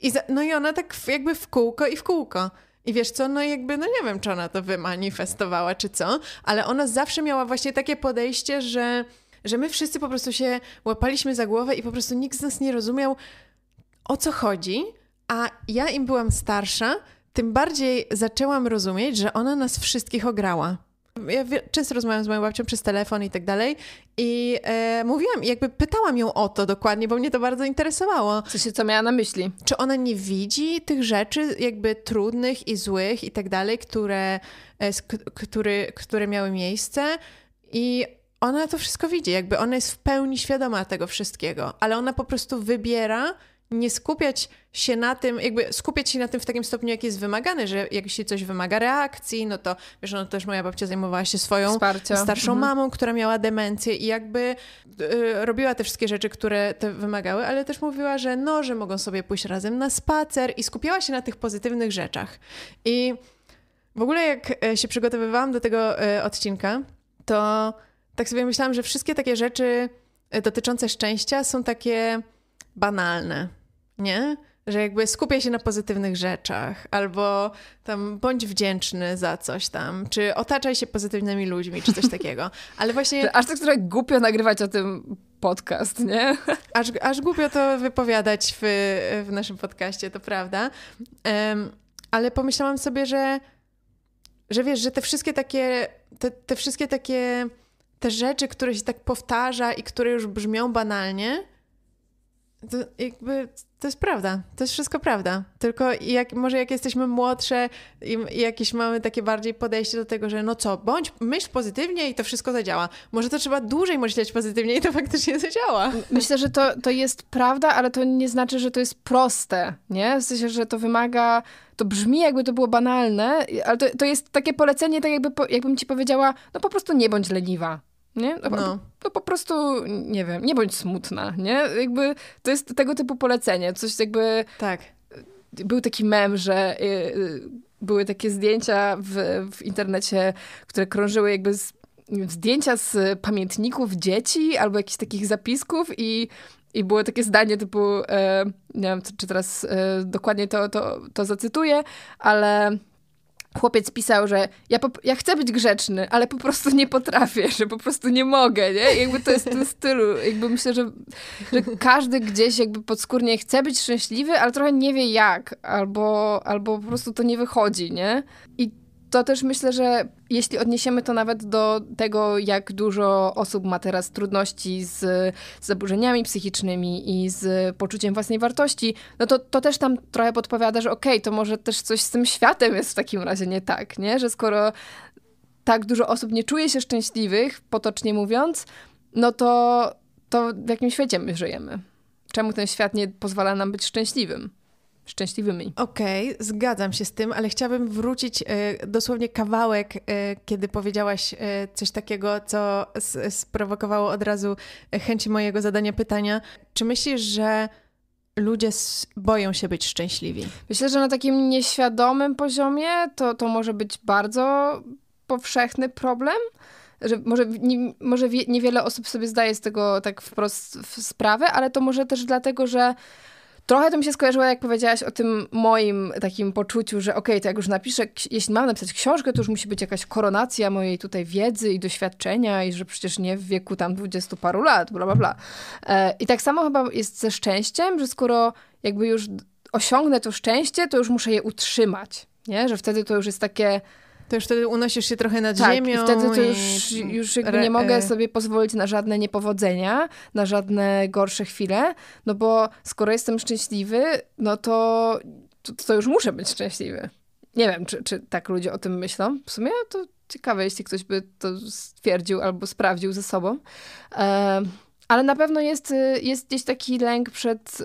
I za, no i ona tak jakby w kółko i w kółko. I wiesz co, no jakby, no nie wiem, czy ona to wymanifestowała, czy co, ale ona zawsze miała właśnie takie podejście, że, że my wszyscy po prostu się łapaliśmy za głowę i po prostu nikt z nas nie rozumiał, o co chodzi, a ja im byłam starsza, tym bardziej zaczęłam rozumieć, że ona nas wszystkich ograła. Ja często rozmawiam z moją babcią przez telefon i tak dalej i e, mówiłam, jakby pytałam ją o to dokładnie, bo mnie to bardzo interesowało. Co się co miała na myśli? Czy ona nie widzi tych rzeczy jakby trudnych i złych i tak dalej, które, e, który, które miały miejsce i ona to wszystko widzi, jakby ona jest w pełni świadoma tego wszystkiego, ale ona po prostu wybiera nie skupiać się na tym, jakby skupiać się na tym w takim stopniu, jak jest wymagane, że jak się coś wymaga reakcji, no to wiesz, no też moja babcia zajmowała się swoją Wsparcia. starszą mhm. mamą, która miała demencję i jakby y, robiła te wszystkie rzeczy, które te wymagały, ale też mówiła, że no, że mogą sobie pójść razem na spacer i skupiała się na tych pozytywnych rzeczach. I w ogóle jak e, się przygotowywałam do tego y, odcinka, to tak sobie myślałam, że wszystkie takie rzeczy e, dotyczące szczęścia są takie banalne nie? Że jakby skupiaj się na pozytywnych rzeczach, albo tam bądź wdzięczny za coś tam, czy otaczaj się pozytywnymi ludźmi, czy coś takiego. Ale właśnie. Aż tak trochę głupio nagrywać o tym podcast, nie? Aż, aż głupio to wypowiadać w, w naszym podcaście, to prawda. Um, ale pomyślałam sobie, że, że wiesz, że te wszystkie takie, te, te wszystkie takie, te rzeczy, które się tak powtarza i które już brzmią banalnie, to jakby to jest prawda, to jest wszystko prawda. Tylko jak, może jak jesteśmy młodsze i, i jakieś mamy takie bardziej podejście do tego, że no co, bądź myśl pozytywnie i to wszystko zadziała. Może to trzeba dłużej myśleć pozytywnie i to faktycznie zadziała. Myślę, że to, to jest prawda, ale to nie znaczy, że to jest proste, nie? W sensie, że to wymaga to brzmi jakby to było banalne, ale to, to jest takie polecenie, tak jakby, jakbym ci powiedziała, no po prostu nie bądź leniwa. Nie? No, no. no, po prostu, nie wiem, nie bądź smutna, nie? Jakby to jest tego typu polecenie, coś jakby... Tak. Y, był taki mem, że y, y, były takie zdjęcia w, w internecie, które krążyły jakby z, zdjęcia z pamiętników dzieci albo jakichś takich zapisków i i było takie zdanie typu, e, nie wiem czy teraz e, dokładnie to, to, to zacytuję, ale chłopiec pisał, że ja, po, ja chcę być grzeczny, ale po prostu nie potrafię, że po prostu nie mogę, nie? jakby to jest ten stylu. Jakby myślę, że, że każdy gdzieś jakby podskórnie chce być szczęśliwy, ale trochę nie wie jak, albo, albo po prostu to nie wychodzi, nie? I to też myślę, że jeśli odniesiemy to nawet do tego, jak dużo osób ma teraz trudności z, z zaburzeniami psychicznymi i z poczuciem własnej wartości, no to, to też tam trochę podpowiada, że okej, okay, to może też coś z tym światem jest w takim razie nie tak, nie? Że skoro tak dużo osób nie czuje się szczęśliwych, potocznie mówiąc, no to, to w jakim świecie my żyjemy? Czemu ten świat nie pozwala nam być szczęśliwym? szczęśliwymi. Okej, okay, zgadzam się z tym, ale chciałabym wrócić y, dosłownie kawałek, y, kiedy powiedziałaś y, coś takiego, co sprowokowało od razu chęci mojego zadania pytania. Czy myślisz, że ludzie boją się być szczęśliwi? Myślę, że na takim nieświadomym poziomie to, to może być bardzo powszechny problem że może, nie, może niewiele osób sobie zdaje z tego tak wprost sprawę, ale to może też dlatego, że Trochę to mi się skojarzyło, jak powiedziałaś o tym moim takim poczuciu, że okej, okay, to jak już napiszę, jeśli mam napisać książkę, to już musi być jakaś koronacja mojej tutaj wiedzy i doświadczenia i że przecież nie w wieku tam dwudziestu paru lat, bla, bla, bla. E, I tak samo chyba jest ze szczęściem, że skoro jakby już osiągnę to szczęście, to już muszę je utrzymać, nie? Że wtedy to już jest takie to już wtedy unosisz się trochę nad tak, ziemią. I wtedy to już, już jakby nie mogę e- sobie pozwolić na żadne niepowodzenia, na żadne gorsze chwile, no bo skoro jestem szczęśliwy, no to, to, to już muszę być szczęśliwy. Nie wiem, czy, czy tak ludzie o tym myślą. W sumie to ciekawe, jeśli ktoś by to stwierdził albo sprawdził ze sobą. ale na pewno jest, y, jest gdzieś taki lęk przed y,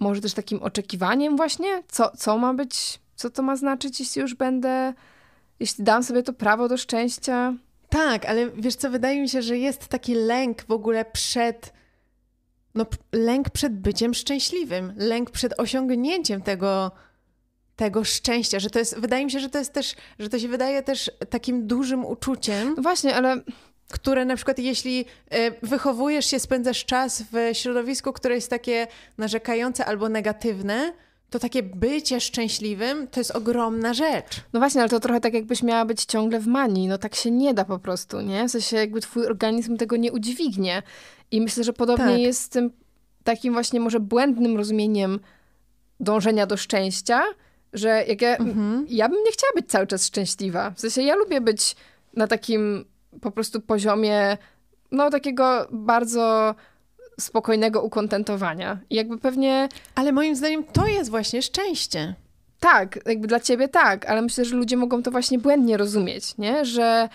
może też takim oczekiwaniem właśnie, co, co ma być co to ma znaczyć, jeśli już będę, jeśli dam sobie to prawo do szczęścia? Tak, ale wiesz co, wydaje mi się, że jest taki lęk w ogóle przed no, lęk przed byciem szczęśliwym, lęk przed osiągnięciem tego, tego szczęścia, że to jest, wydaje mi się, że to jest też, że to się wydaje też takim dużym uczuciem. No właśnie, ale... Które na przykład jeśli y, wychowujesz się, spędzasz czas w środowisku, które jest takie narzekające albo negatywne, to takie bycie szczęśliwym to jest ogromna rzecz. No właśnie, ale to trochę tak jakbyś miała być ciągle w manii. No tak się nie da po prostu, nie? W sensie jakby twój organizm tego nie udźwignie. I myślę, że podobnie tak. jest z tym takim właśnie może błędnym rozumieniem dążenia do szczęścia, że jak ja, mhm. ja bym nie chciała być cały czas szczęśliwa. W sensie ja lubię być na takim po prostu poziomie no takiego bardzo spokojnego ukontentowania. jakby pewnie. Ale moim zdaniem to jest właśnie szczęście. Tak, jakby dla ciebie tak, ale myślę, że ludzie mogą to właśnie błędnie rozumieć, nie? Że.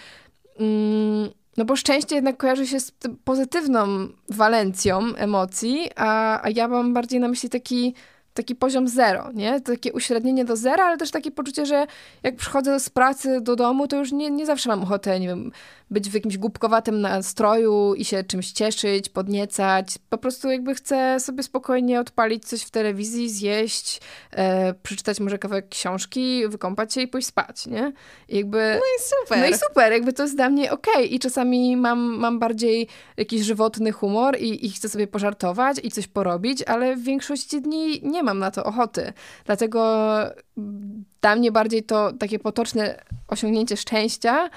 Mm, no bo szczęście jednak kojarzy się z pozytywną walencją emocji, a, a ja mam bardziej na myśli taki taki poziom zero, nie? Takie uśrednienie do zera, ale też takie poczucie, że jak przychodzę z pracy do domu, to już nie, nie zawsze mam ochotę, nie wiem, być w jakimś głupkowatym nastroju i się czymś cieszyć, podniecać. Po prostu jakby chcę sobie spokojnie odpalić coś w telewizji, zjeść, e, przeczytać może kawałek książki, wykąpać się i pójść spać, nie? I jakby, no i super. No i super, jakby to jest dla mnie okej. Okay. I czasami mam, mam bardziej jakiś żywotny humor i, i chcę sobie pożartować i coś porobić, ale w większości dni nie mam na to ochoty. Dlatego mm, dla mnie bardziej to takie potoczne osiągnięcie szczęścia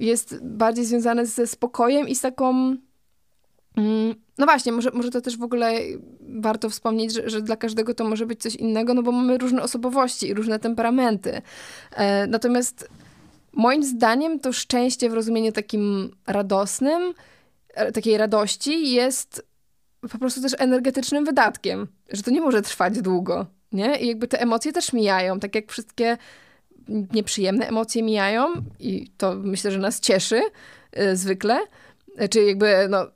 jest bardziej związane ze spokojem i z taką. Mm, no właśnie, może, może to też w ogóle warto wspomnieć, że, że dla każdego to może być coś innego, no bo mamy różne osobowości i różne temperamenty. E, natomiast moim zdaniem to szczęście w rozumieniu takim radosnym, e, takiej radości jest po prostu też energetycznym wydatkiem, że to nie może trwać długo, nie? I jakby te emocje też mijają, tak jak wszystkie nieprzyjemne emocje mijają i to myślę, że nas cieszy y, zwykle, czy znaczy jakby no,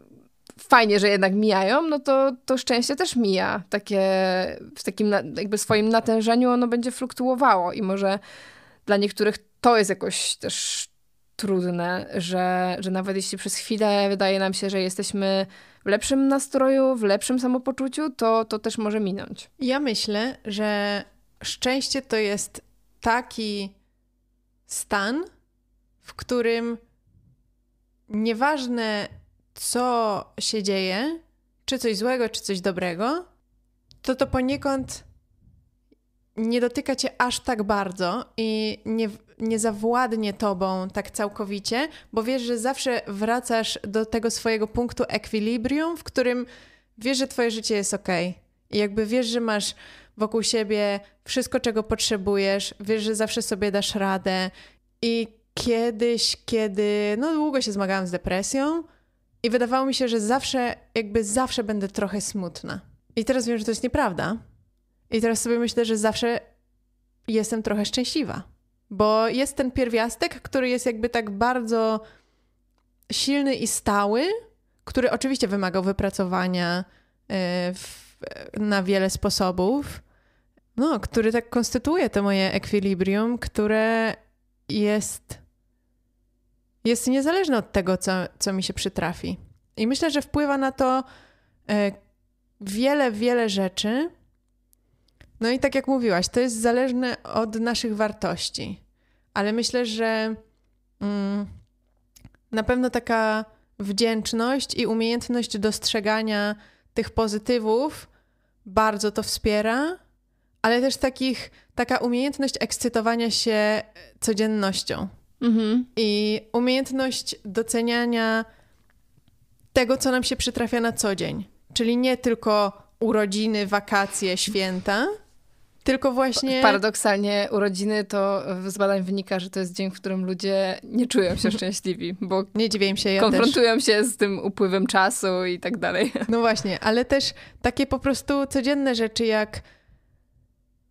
fajnie, że jednak mijają, no to, to szczęście też mija. Takie, w takim jakby swoim natężeniu ono będzie fluktuowało i może dla niektórych to jest jakoś też trudne, że, że nawet jeśli przez chwilę wydaje nam się, że jesteśmy w lepszym nastroju, w lepszym samopoczuciu, to, to też może minąć. Ja myślę, że szczęście to jest taki stan, w którym nieważne co się dzieje, czy coś złego, czy coś dobrego, to to poniekąd nie dotyka cię aż tak bardzo i nie, nie zawładnie tobą tak całkowicie, bo wiesz, że zawsze wracasz do tego swojego punktu ekwilibrium, w którym wiesz, że twoje życie jest okej. Okay i jakby wiesz, że masz wokół siebie wszystko, czego potrzebujesz, wiesz, że zawsze sobie dasz radę. I kiedyś, kiedy no długo się zmagałam z depresją i wydawało mi się, że zawsze, jakby zawsze będę trochę smutna. I teraz wiem, że to jest nieprawda. I teraz sobie myślę, że zawsze jestem trochę szczęśliwa. Bo jest ten pierwiastek, który jest jakby tak bardzo silny i stały, który oczywiście wymagał wypracowania y, w na wiele sposobów, no, który tak konstytuuje to moje ekwilibrium, które jest, jest niezależne od tego, co, co mi się przytrafi. I myślę, że wpływa na to e, wiele, wiele rzeczy. No i tak jak mówiłaś, to jest zależne od naszych wartości. Ale myślę, że mm, na pewno taka wdzięczność i umiejętność dostrzegania tych pozytywów bardzo to wspiera, ale też takich, taka umiejętność ekscytowania się codziennością. Mhm. I umiejętność doceniania tego, co nam się przytrafia na co dzień. Czyli nie tylko urodziny, wakacje, święta, tylko właśnie. Paradoksalnie urodziny to z badań wynika, że to jest dzień, w którym ludzie nie czują się szczęśliwi, bo nie dziwię im się, ja konfrontują też. się z tym upływem czasu i tak dalej. No właśnie, ale też takie po prostu codzienne rzeczy, jak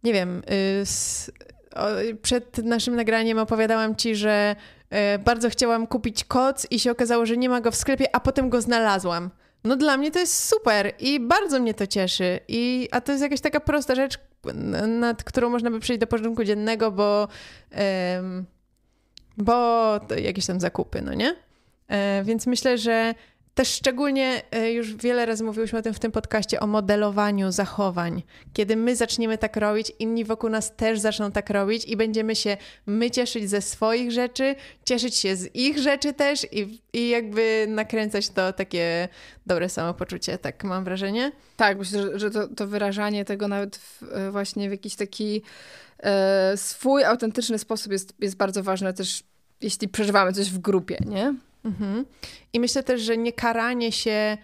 nie wiem, z, y, o, przed naszym nagraniem opowiadałam ci, że y, bardzo chciałam kupić koc i się okazało, że nie ma go w sklepie, a potem go znalazłam. No dla mnie to jest super i bardzo mnie to cieszy. I, a to jest jakaś taka prosta rzecz, nad którą można by przejść do porządku dziennego, bo, bo jakieś tam zakupy, no nie? E, więc myślę, że też szczególnie e, już wiele razy mówiłyśmy o tym w tym podcaście, o modelowaniu zachowań. Kiedy my zaczniemy tak robić, inni wokół nas też zaczną tak robić i będziemy się my cieszyć ze swoich rzeczy, cieszyć się z ich rzeczy też i, i jakby nakręcać to takie dobre samopoczucie, tak mam wrażenie. Tak, myślę, że to, to wyrażanie tego nawet w, e, właśnie w jakiś taki e, swój autentyczny sposób jest, jest bardzo ważne też, jeśli przeżywamy coś w grupie, nie? Mhm. I myślę też, że nie karanie się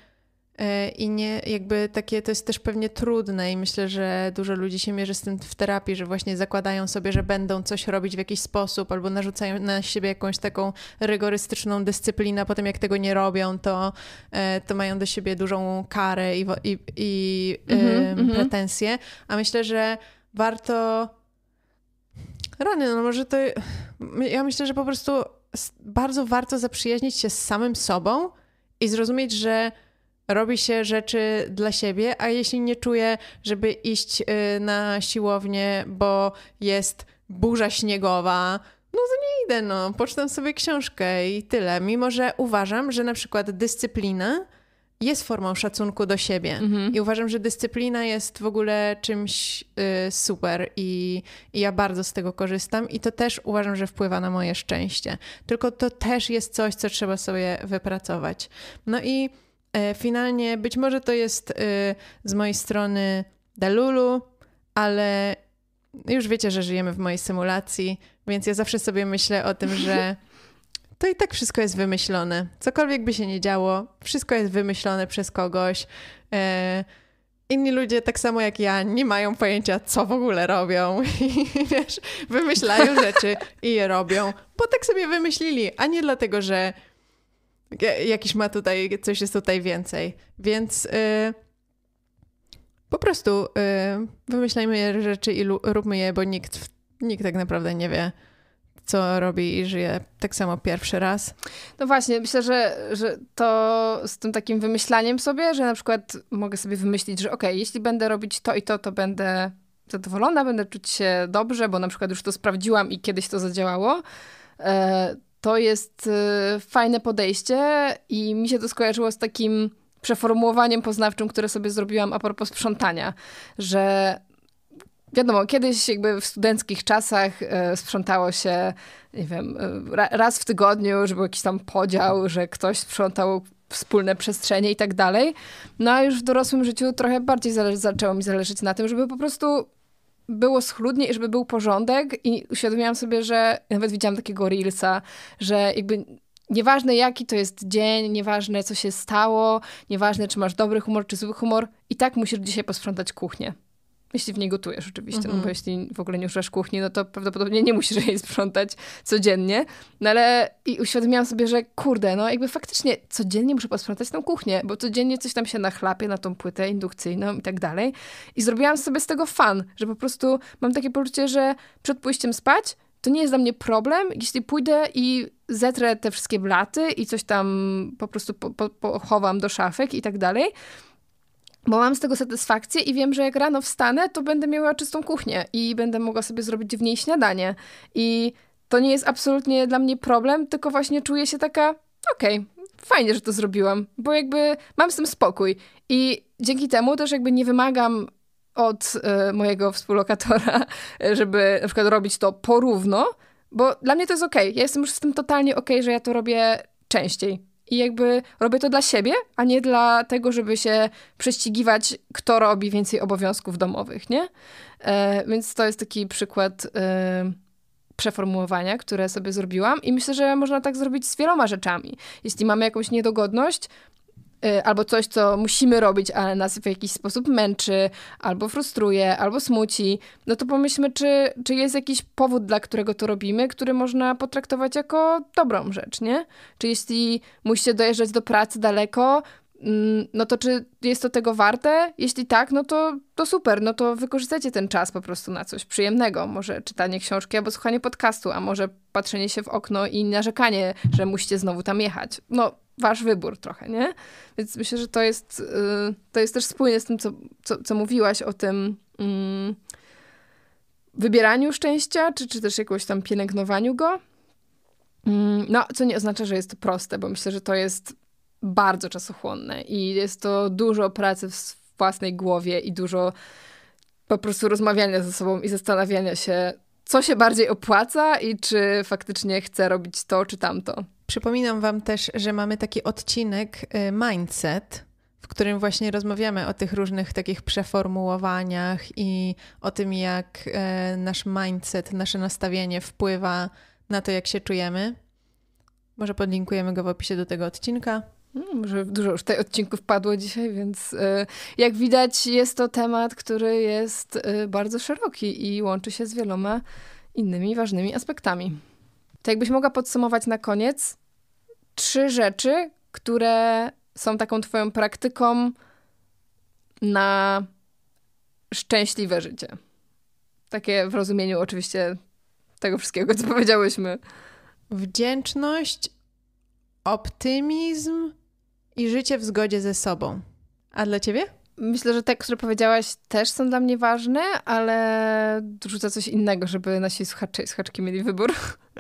e, i nie jakby takie to jest też pewnie trudne i myślę, że dużo ludzi się mierzy z tym w terapii, że właśnie zakładają sobie, że będą coś robić w jakiś sposób albo narzucają na siebie jakąś taką rygorystyczną dyscyplinę, a potem jak tego nie robią, to, e, to mają do siebie dużą karę i, i, i y, pretensje. A myślę, że warto. Rany, no może to. Ja myślę, że po prostu bardzo warto zaprzyjaźnić się z samym sobą i zrozumieć, że robi się rzeczy dla siebie, a jeśli nie czuję, żeby iść y, na siłownię, bo jest burza śniegowa, no to nie idę, no, poczytam sobie książkę i tyle. Mimo, że uważam, że na przykład dyscyplina jest formą szacunku do siebie. Mhm. I uważam, że dyscyplina jest w ogóle czymś y, super i, i, ja bardzo z tego korzystam i to też uważam, że wpływa na moje szczęście. Tylko to też jest coś, co trzeba sobie wypracować. No i y, finalnie być może to jest y, z mojej strony Delulu, ale już wiecie, że żyjemy w mojej symulacji, więc ja zawsze sobie myślę o tym, że to i tak wszystko jest wymyślone. Cokolwiek by się nie działo, wszystko jest wymyślone przez kogoś. E, inni ludzie, tak samo jak ja, nie mają pojęcia, co w ogóle robią. I wiesz, wymyślają rzeczy i je robią, bo tak sobie wymyślili, a nie dlatego, że jakiś ma tutaj, coś jest tutaj więcej. Więc y, po prostu yy, wymyślajmy rzeczy i róbmy je, bo nikt, nikt tak naprawdę nie wie, co robi i żyje tak samo pierwszy raz. No właśnie, myślę, że, że to z tym takim wymyślaniem sobie, że na przykład mogę sobie wymyślić, że okej, okay, jeśli będę robić to i to, to będę zadowolona, będę czuć się dobrze, bo na przykład już to sprawdziłam i kiedyś to zadziałało. E, to jest e, fajne podejście i mi się to skojarzyło z takim przeformułowaniem poznawczym, które sobie zrobiłam a propos sprzątania, że Wiadomo, kiedyś jakby w studenckich czasach e, sprzątało się, nie wiem, e, raz w tygodniu, żeby był jakiś tam podział, że ktoś sprzątał wspólne przestrzenie i tak dalej. No a już w dorosłym życiu trochę bardziej zaczęło mi zależeć na tym, żeby po prostu było schludnie i żeby był porządek i uświadomiłam sobie, że nawet widziałam takiego reelsa, że jakby nieważne jaki to jest dzień, nieważne co się stało, nieważne czy masz dobry humor czy zły humor, i tak musisz dzisiaj posprzątać kuchnię. Jeśli w niej gotujesz oczywiście, mm -hmm. no bo mhm. jeśli w ogóle nie używasz kuchni, no to prawdopodobnie nie musisz jej sprzątać codziennie. No ale i uświadomiłam sobie, że kurde, no jakby faktycznie codziennie muszę posprzątać tą kuchnię, bo codziennie coś tam się nachlapie na tą płytę indukcyjną i tak dalej. I zrobiłam sobie z tego fan, że po prostu mam takie poczucie, że przed pójściem spać to nie jest dla mnie problem, jeśli pójdę i zetrę te wszystkie blaty i coś tam po prostu po, po, pochowam do szafek i tak dalej, bo mam z tego satysfakcję i wiem, że jak rano wstanę, to będę miała czystą kuchnię i będę mogła sobie zrobić w niej śniadanie. I to nie jest absolutnie dla mnie problem, tylko właśnie czuję się taka, okej, okay, fajnie, że to zrobiłam, bo jakby mam z tym spokój. I dzięki temu też jakby nie wymagam od y, mojego współlokatora, żeby na przykład robić to porówno, bo dla mnie to jest okej. Okay. Ja jestem już z tym totalnie okej, okay, że ja to robię częściej. I jakby robię to dla siebie, a nie dla tego, żeby się prześcigiwać, kto robi więcej obowiązków domowych, nie? E, więc to jest taki przykład e, przeformułowania, które sobie zrobiłam i myślę, że można tak zrobić z wieloma rzeczami. Jeśli mamy jakąś niedogodność, Y, albo coś, co musimy robić, ale nas w jakiś sposób męczy, albo frustruje, albo smuci, no to pomyślmy, czy, czy jest jakiś powód, dla którego to robimy, który można potraktować jako dobrą rzecz, nie? Czy jeśli musicie dojeżdżać do pracy daleko, mm, no to czy jest to tego warte? Jeśli tak, no to, to super, no to wykorzystajcie ten czas po prostu na coś przyjemnego. Może czytanie książki albo słuchanie podcastu, a może patrzenie się w okno i narzekanie, że musicie znowu tam jechać. No, wasz wybór trochę, nie? Więc myślę, że to jest, y, to jest też spójne z tym, co, co, co mówiłaś o tym mm, wybieraniu szczęścia, czy, czy też jakoś tam pielęgnowaniu go. Mm, no, co nie oznacza, że jest to proste, bo myślę, że to jest bardzo czasochłonne i jest to dużo pracy w własnej głowie i dużo po prostu rozmawiania ze sobą i zastanawiania się, co się bardziej opłaca i czy faktycznie chcę robić to czy tamto. Przypominam Wam też, że mamy taki odcinek y, Mindset, w którym właśnie rozmawiamy o tych różnych takich przeformułowaniach i o tym, jak y, nasz mindset, nasze nastawienie wpływa na to, jak się czujemy. Może podlinkujemy go w opisie do tego odcinka. Mm, może dużo już tych odcinków padło dzisiaj, więc y, jak widać, jest to temat, który jest bardzo szeroki i łączy się z wieloma innymi ważnymi aspektami to jakbyś mogła podsumować na koniec trzy rzeczy, które są taką twoją praktyką na szczęśliwe życie. Takie w rozumieniu oczywiście tego wszystkiego, co powiedziałyśmy. Wdzięczność, optymizm i życie w zgodzie ze sobą. A dla ciebie? Myślę, że te, które powiedziałaś, też są dla mnie ważne, ale rzucę coś innego, żeby nasi słuchacze i słuchaczki mieli wybór.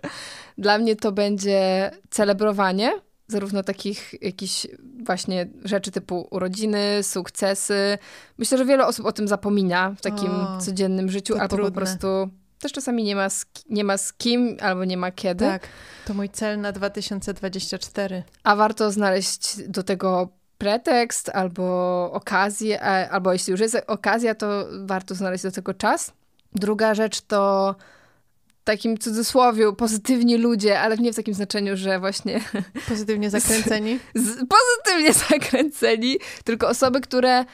Dla mnie to będzie celebrowanie, zarówno takich jakichś właśnie rzeczy typu urodziny, sukcesy. Myślę, że wiele osób o tym zapomina w takim o, codziennym życiu, albo trudne. po prostu też czasami nie ma, z, nie ma z kim, albo nie ma kiedy. Tak, to mój cel na 2024. A warto znaleźć do tego pretekst albo okazję, e, albo jeśli już jest okazja, to warto znaleźć do tego czas. Druga rzecz to takim cudzysłowiu pozytywni ludzie, ale nie w takim znaczeniu, że właśnie. Pozytywnie zakręceni. Z, z, pozytywnie zakręceni, tylko osoby, które,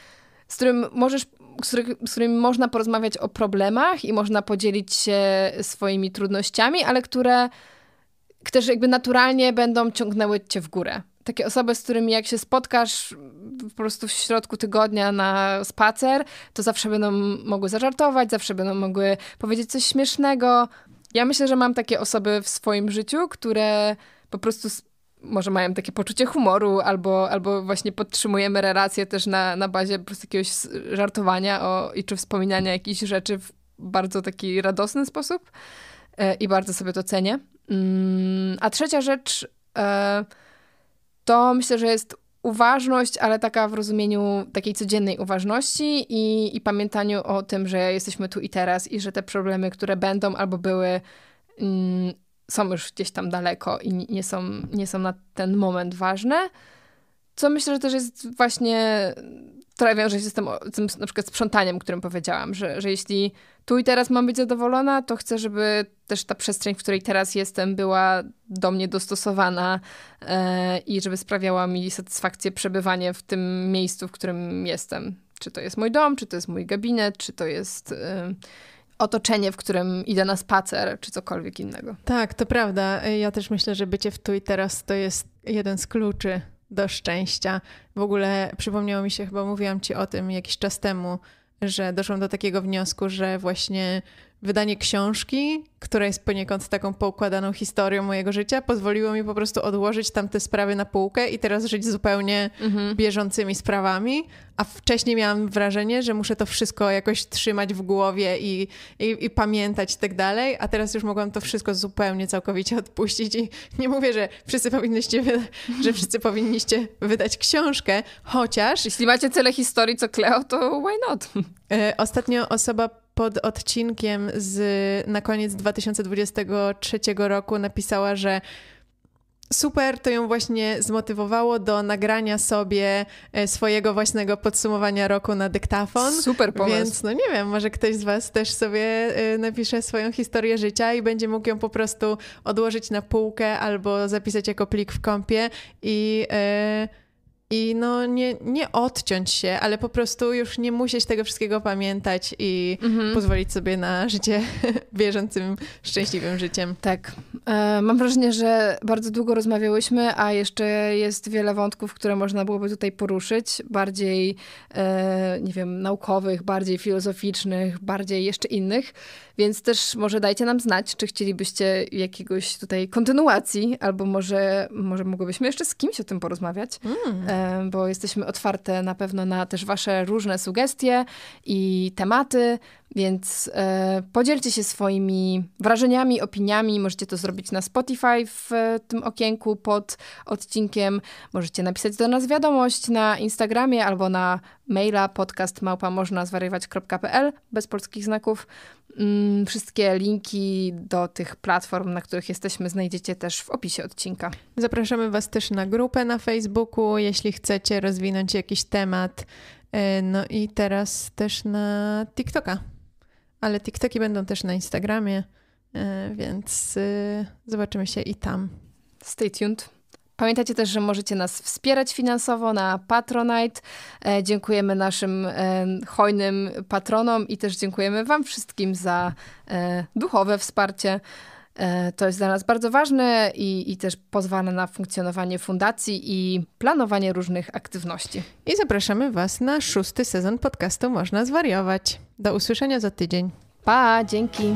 z którym możesz. Z, z którymi można porozmawiać o problemach i można podzielić się swoimi trudnościami, ale które też jakby naturalnie będą ciągnęły cię w górę takie osoby, z którymi jak się spotkasz po prostu w środku tygodnia na spacer, to zawsze będą mogły zażartować, zawsze będą mogły powiedzieć coś śmiesznego. Ja myślę, że mam takie osoby w swoim życiu, które po prostu może mają takie poczucie humoru, albo, albo właśnie podtrzymujemy relacje też na, na bazie po prostu jakiegoś żartowania o, i czy wspominania jakichś rzeczy w bardzo taki radosny sposób. E, I bardzo sobie to cenię. Mm, a trzecia rzecz. E, to myślę, że jest uważność, ale taka w rozumieniu takiej codziennej uważności i, i pamiętaniu o tym, że jesteśmy tu i teraz i że te problemy, które będą albo były, mm, są już gdzieś tam daleko i nie są, nie są na ten moment ważne. Co myślę, że też jest właśnie trochę wiąże się z tym, tym na przykład sprzątaniem, którym powiedziałam, że, że jeśli tu i teraz mam być zadowolona, to chcę, żeby też ta przestrzeń, w której teraz jestem, była do mnie dostosowana e, i żeby sprawiała mi satysfakcję przebywanie w tym miejscu, w którym jestem. Czy to jest mój dom, czy to jest mój gabinet, czy to jest. E, otoczenie, w którym idę na spacer, czy cokolwiek innego. Tak, to prawda. Ja też myślę, że bycie w tu i teraz to jest jeden z kluczy do szczęścia. W ogóle przypomniało mi się, chyba mówiłam ci o tym jakiś czas temu, że doszłam do takiego wniosku, że właśnie wydanie książki, która jest poniekąd taką poukładaną historią mojego życia, pozwoliło mi po prostu odłożyć tamte sprawy na półkę i teraz żyć zupełnie mhm. bieżącymi sprawami. A wcześniej miałam wrażenie, że muszę to wszystko jakoś trzymać w głowie i, i, i pamiętać i tak dalej, a teraz już mogłam to wszystko zupełnie, całkowicie odpuścić i nie mówię, że wszyscy powinniście, wyda- że wszyscy powinniście wydać książkę, chociaż... Jeśli macie cele historii, co Kleo, to why not? E, ostatnio osoba pod odcinkiem z na koniec 2023 roku napisała, że super, to ją właśnie zmotywowało do nagrania sobie e, swojego własnego podsumowania roku na dyktafon. Super pomysł. Więc no nie wiem, może ktoś z Was też sobie e, napisze swoją historię życia i będzie mógł ją po prostu odłożyć na półkę albo zapisać jako plik w kompie i... Yy, i no nie, nie odciąć się, ale po prostu już nie musieć tego wszystkiego pamiętać i mhm. pozwolić sobie na życie bieżącym, szczęśliwym życiem. Tak. E, mam wrażenie, że bardzo długo rozmawiałyśmy, a jeszcze jest wiele wątków, które można byłoby tutaj poruszyć, bardziej, e, nie wiem, naukowych, bardziej filozoficznych, bardziej jeszcze innych, więc też może dajcie nam znać, czy chcielibyście jakiegoś tutaj kontynuacji, albo może, może mogłybyśmy jeszcze z kimś o tym porozmawiać. Mm. E, bo jesteśmy otwarte na pewno na też wasze różne sugestie i tematy. Więc e, podzielcie się swoimi wrażeniami, opiniami. Możecie to zrobić na Spotify w e, tym okienku pod odcinkiem. Możecie napisać do nas wiadomość na Instagramie albo na maila podcast zwariować.pl bez polskich znaków. Mm, wszystkie linki do tych platform, na których jesteśmy, znajdziecie też w opisie odcinka. Zapraszamy Was też na grupę na Facebooku, jeśli chcecie rozwinąć jakiś temat. E, no i teraz też na TikToka ale TikToki będą też na Instagramie, e, więc y, zobaczymy się i tam. Stay tuned. Pamiętajcie też, że możecie nas wspierać finansowo na Patronite. E, dziękujemy naszym e, hojnym patronom i też dziękujemy Wam wszystkim za duchowe wsparcie. To jest dla nas bardzo ważne i, i, też pozwala na funkcjonowanie fundacji i planowanie różnych aktywności. I zapraszamy Was na szósty sezon podcastu Można Zwariować. Do usłyszenia za tydzień. Pa, dzięki.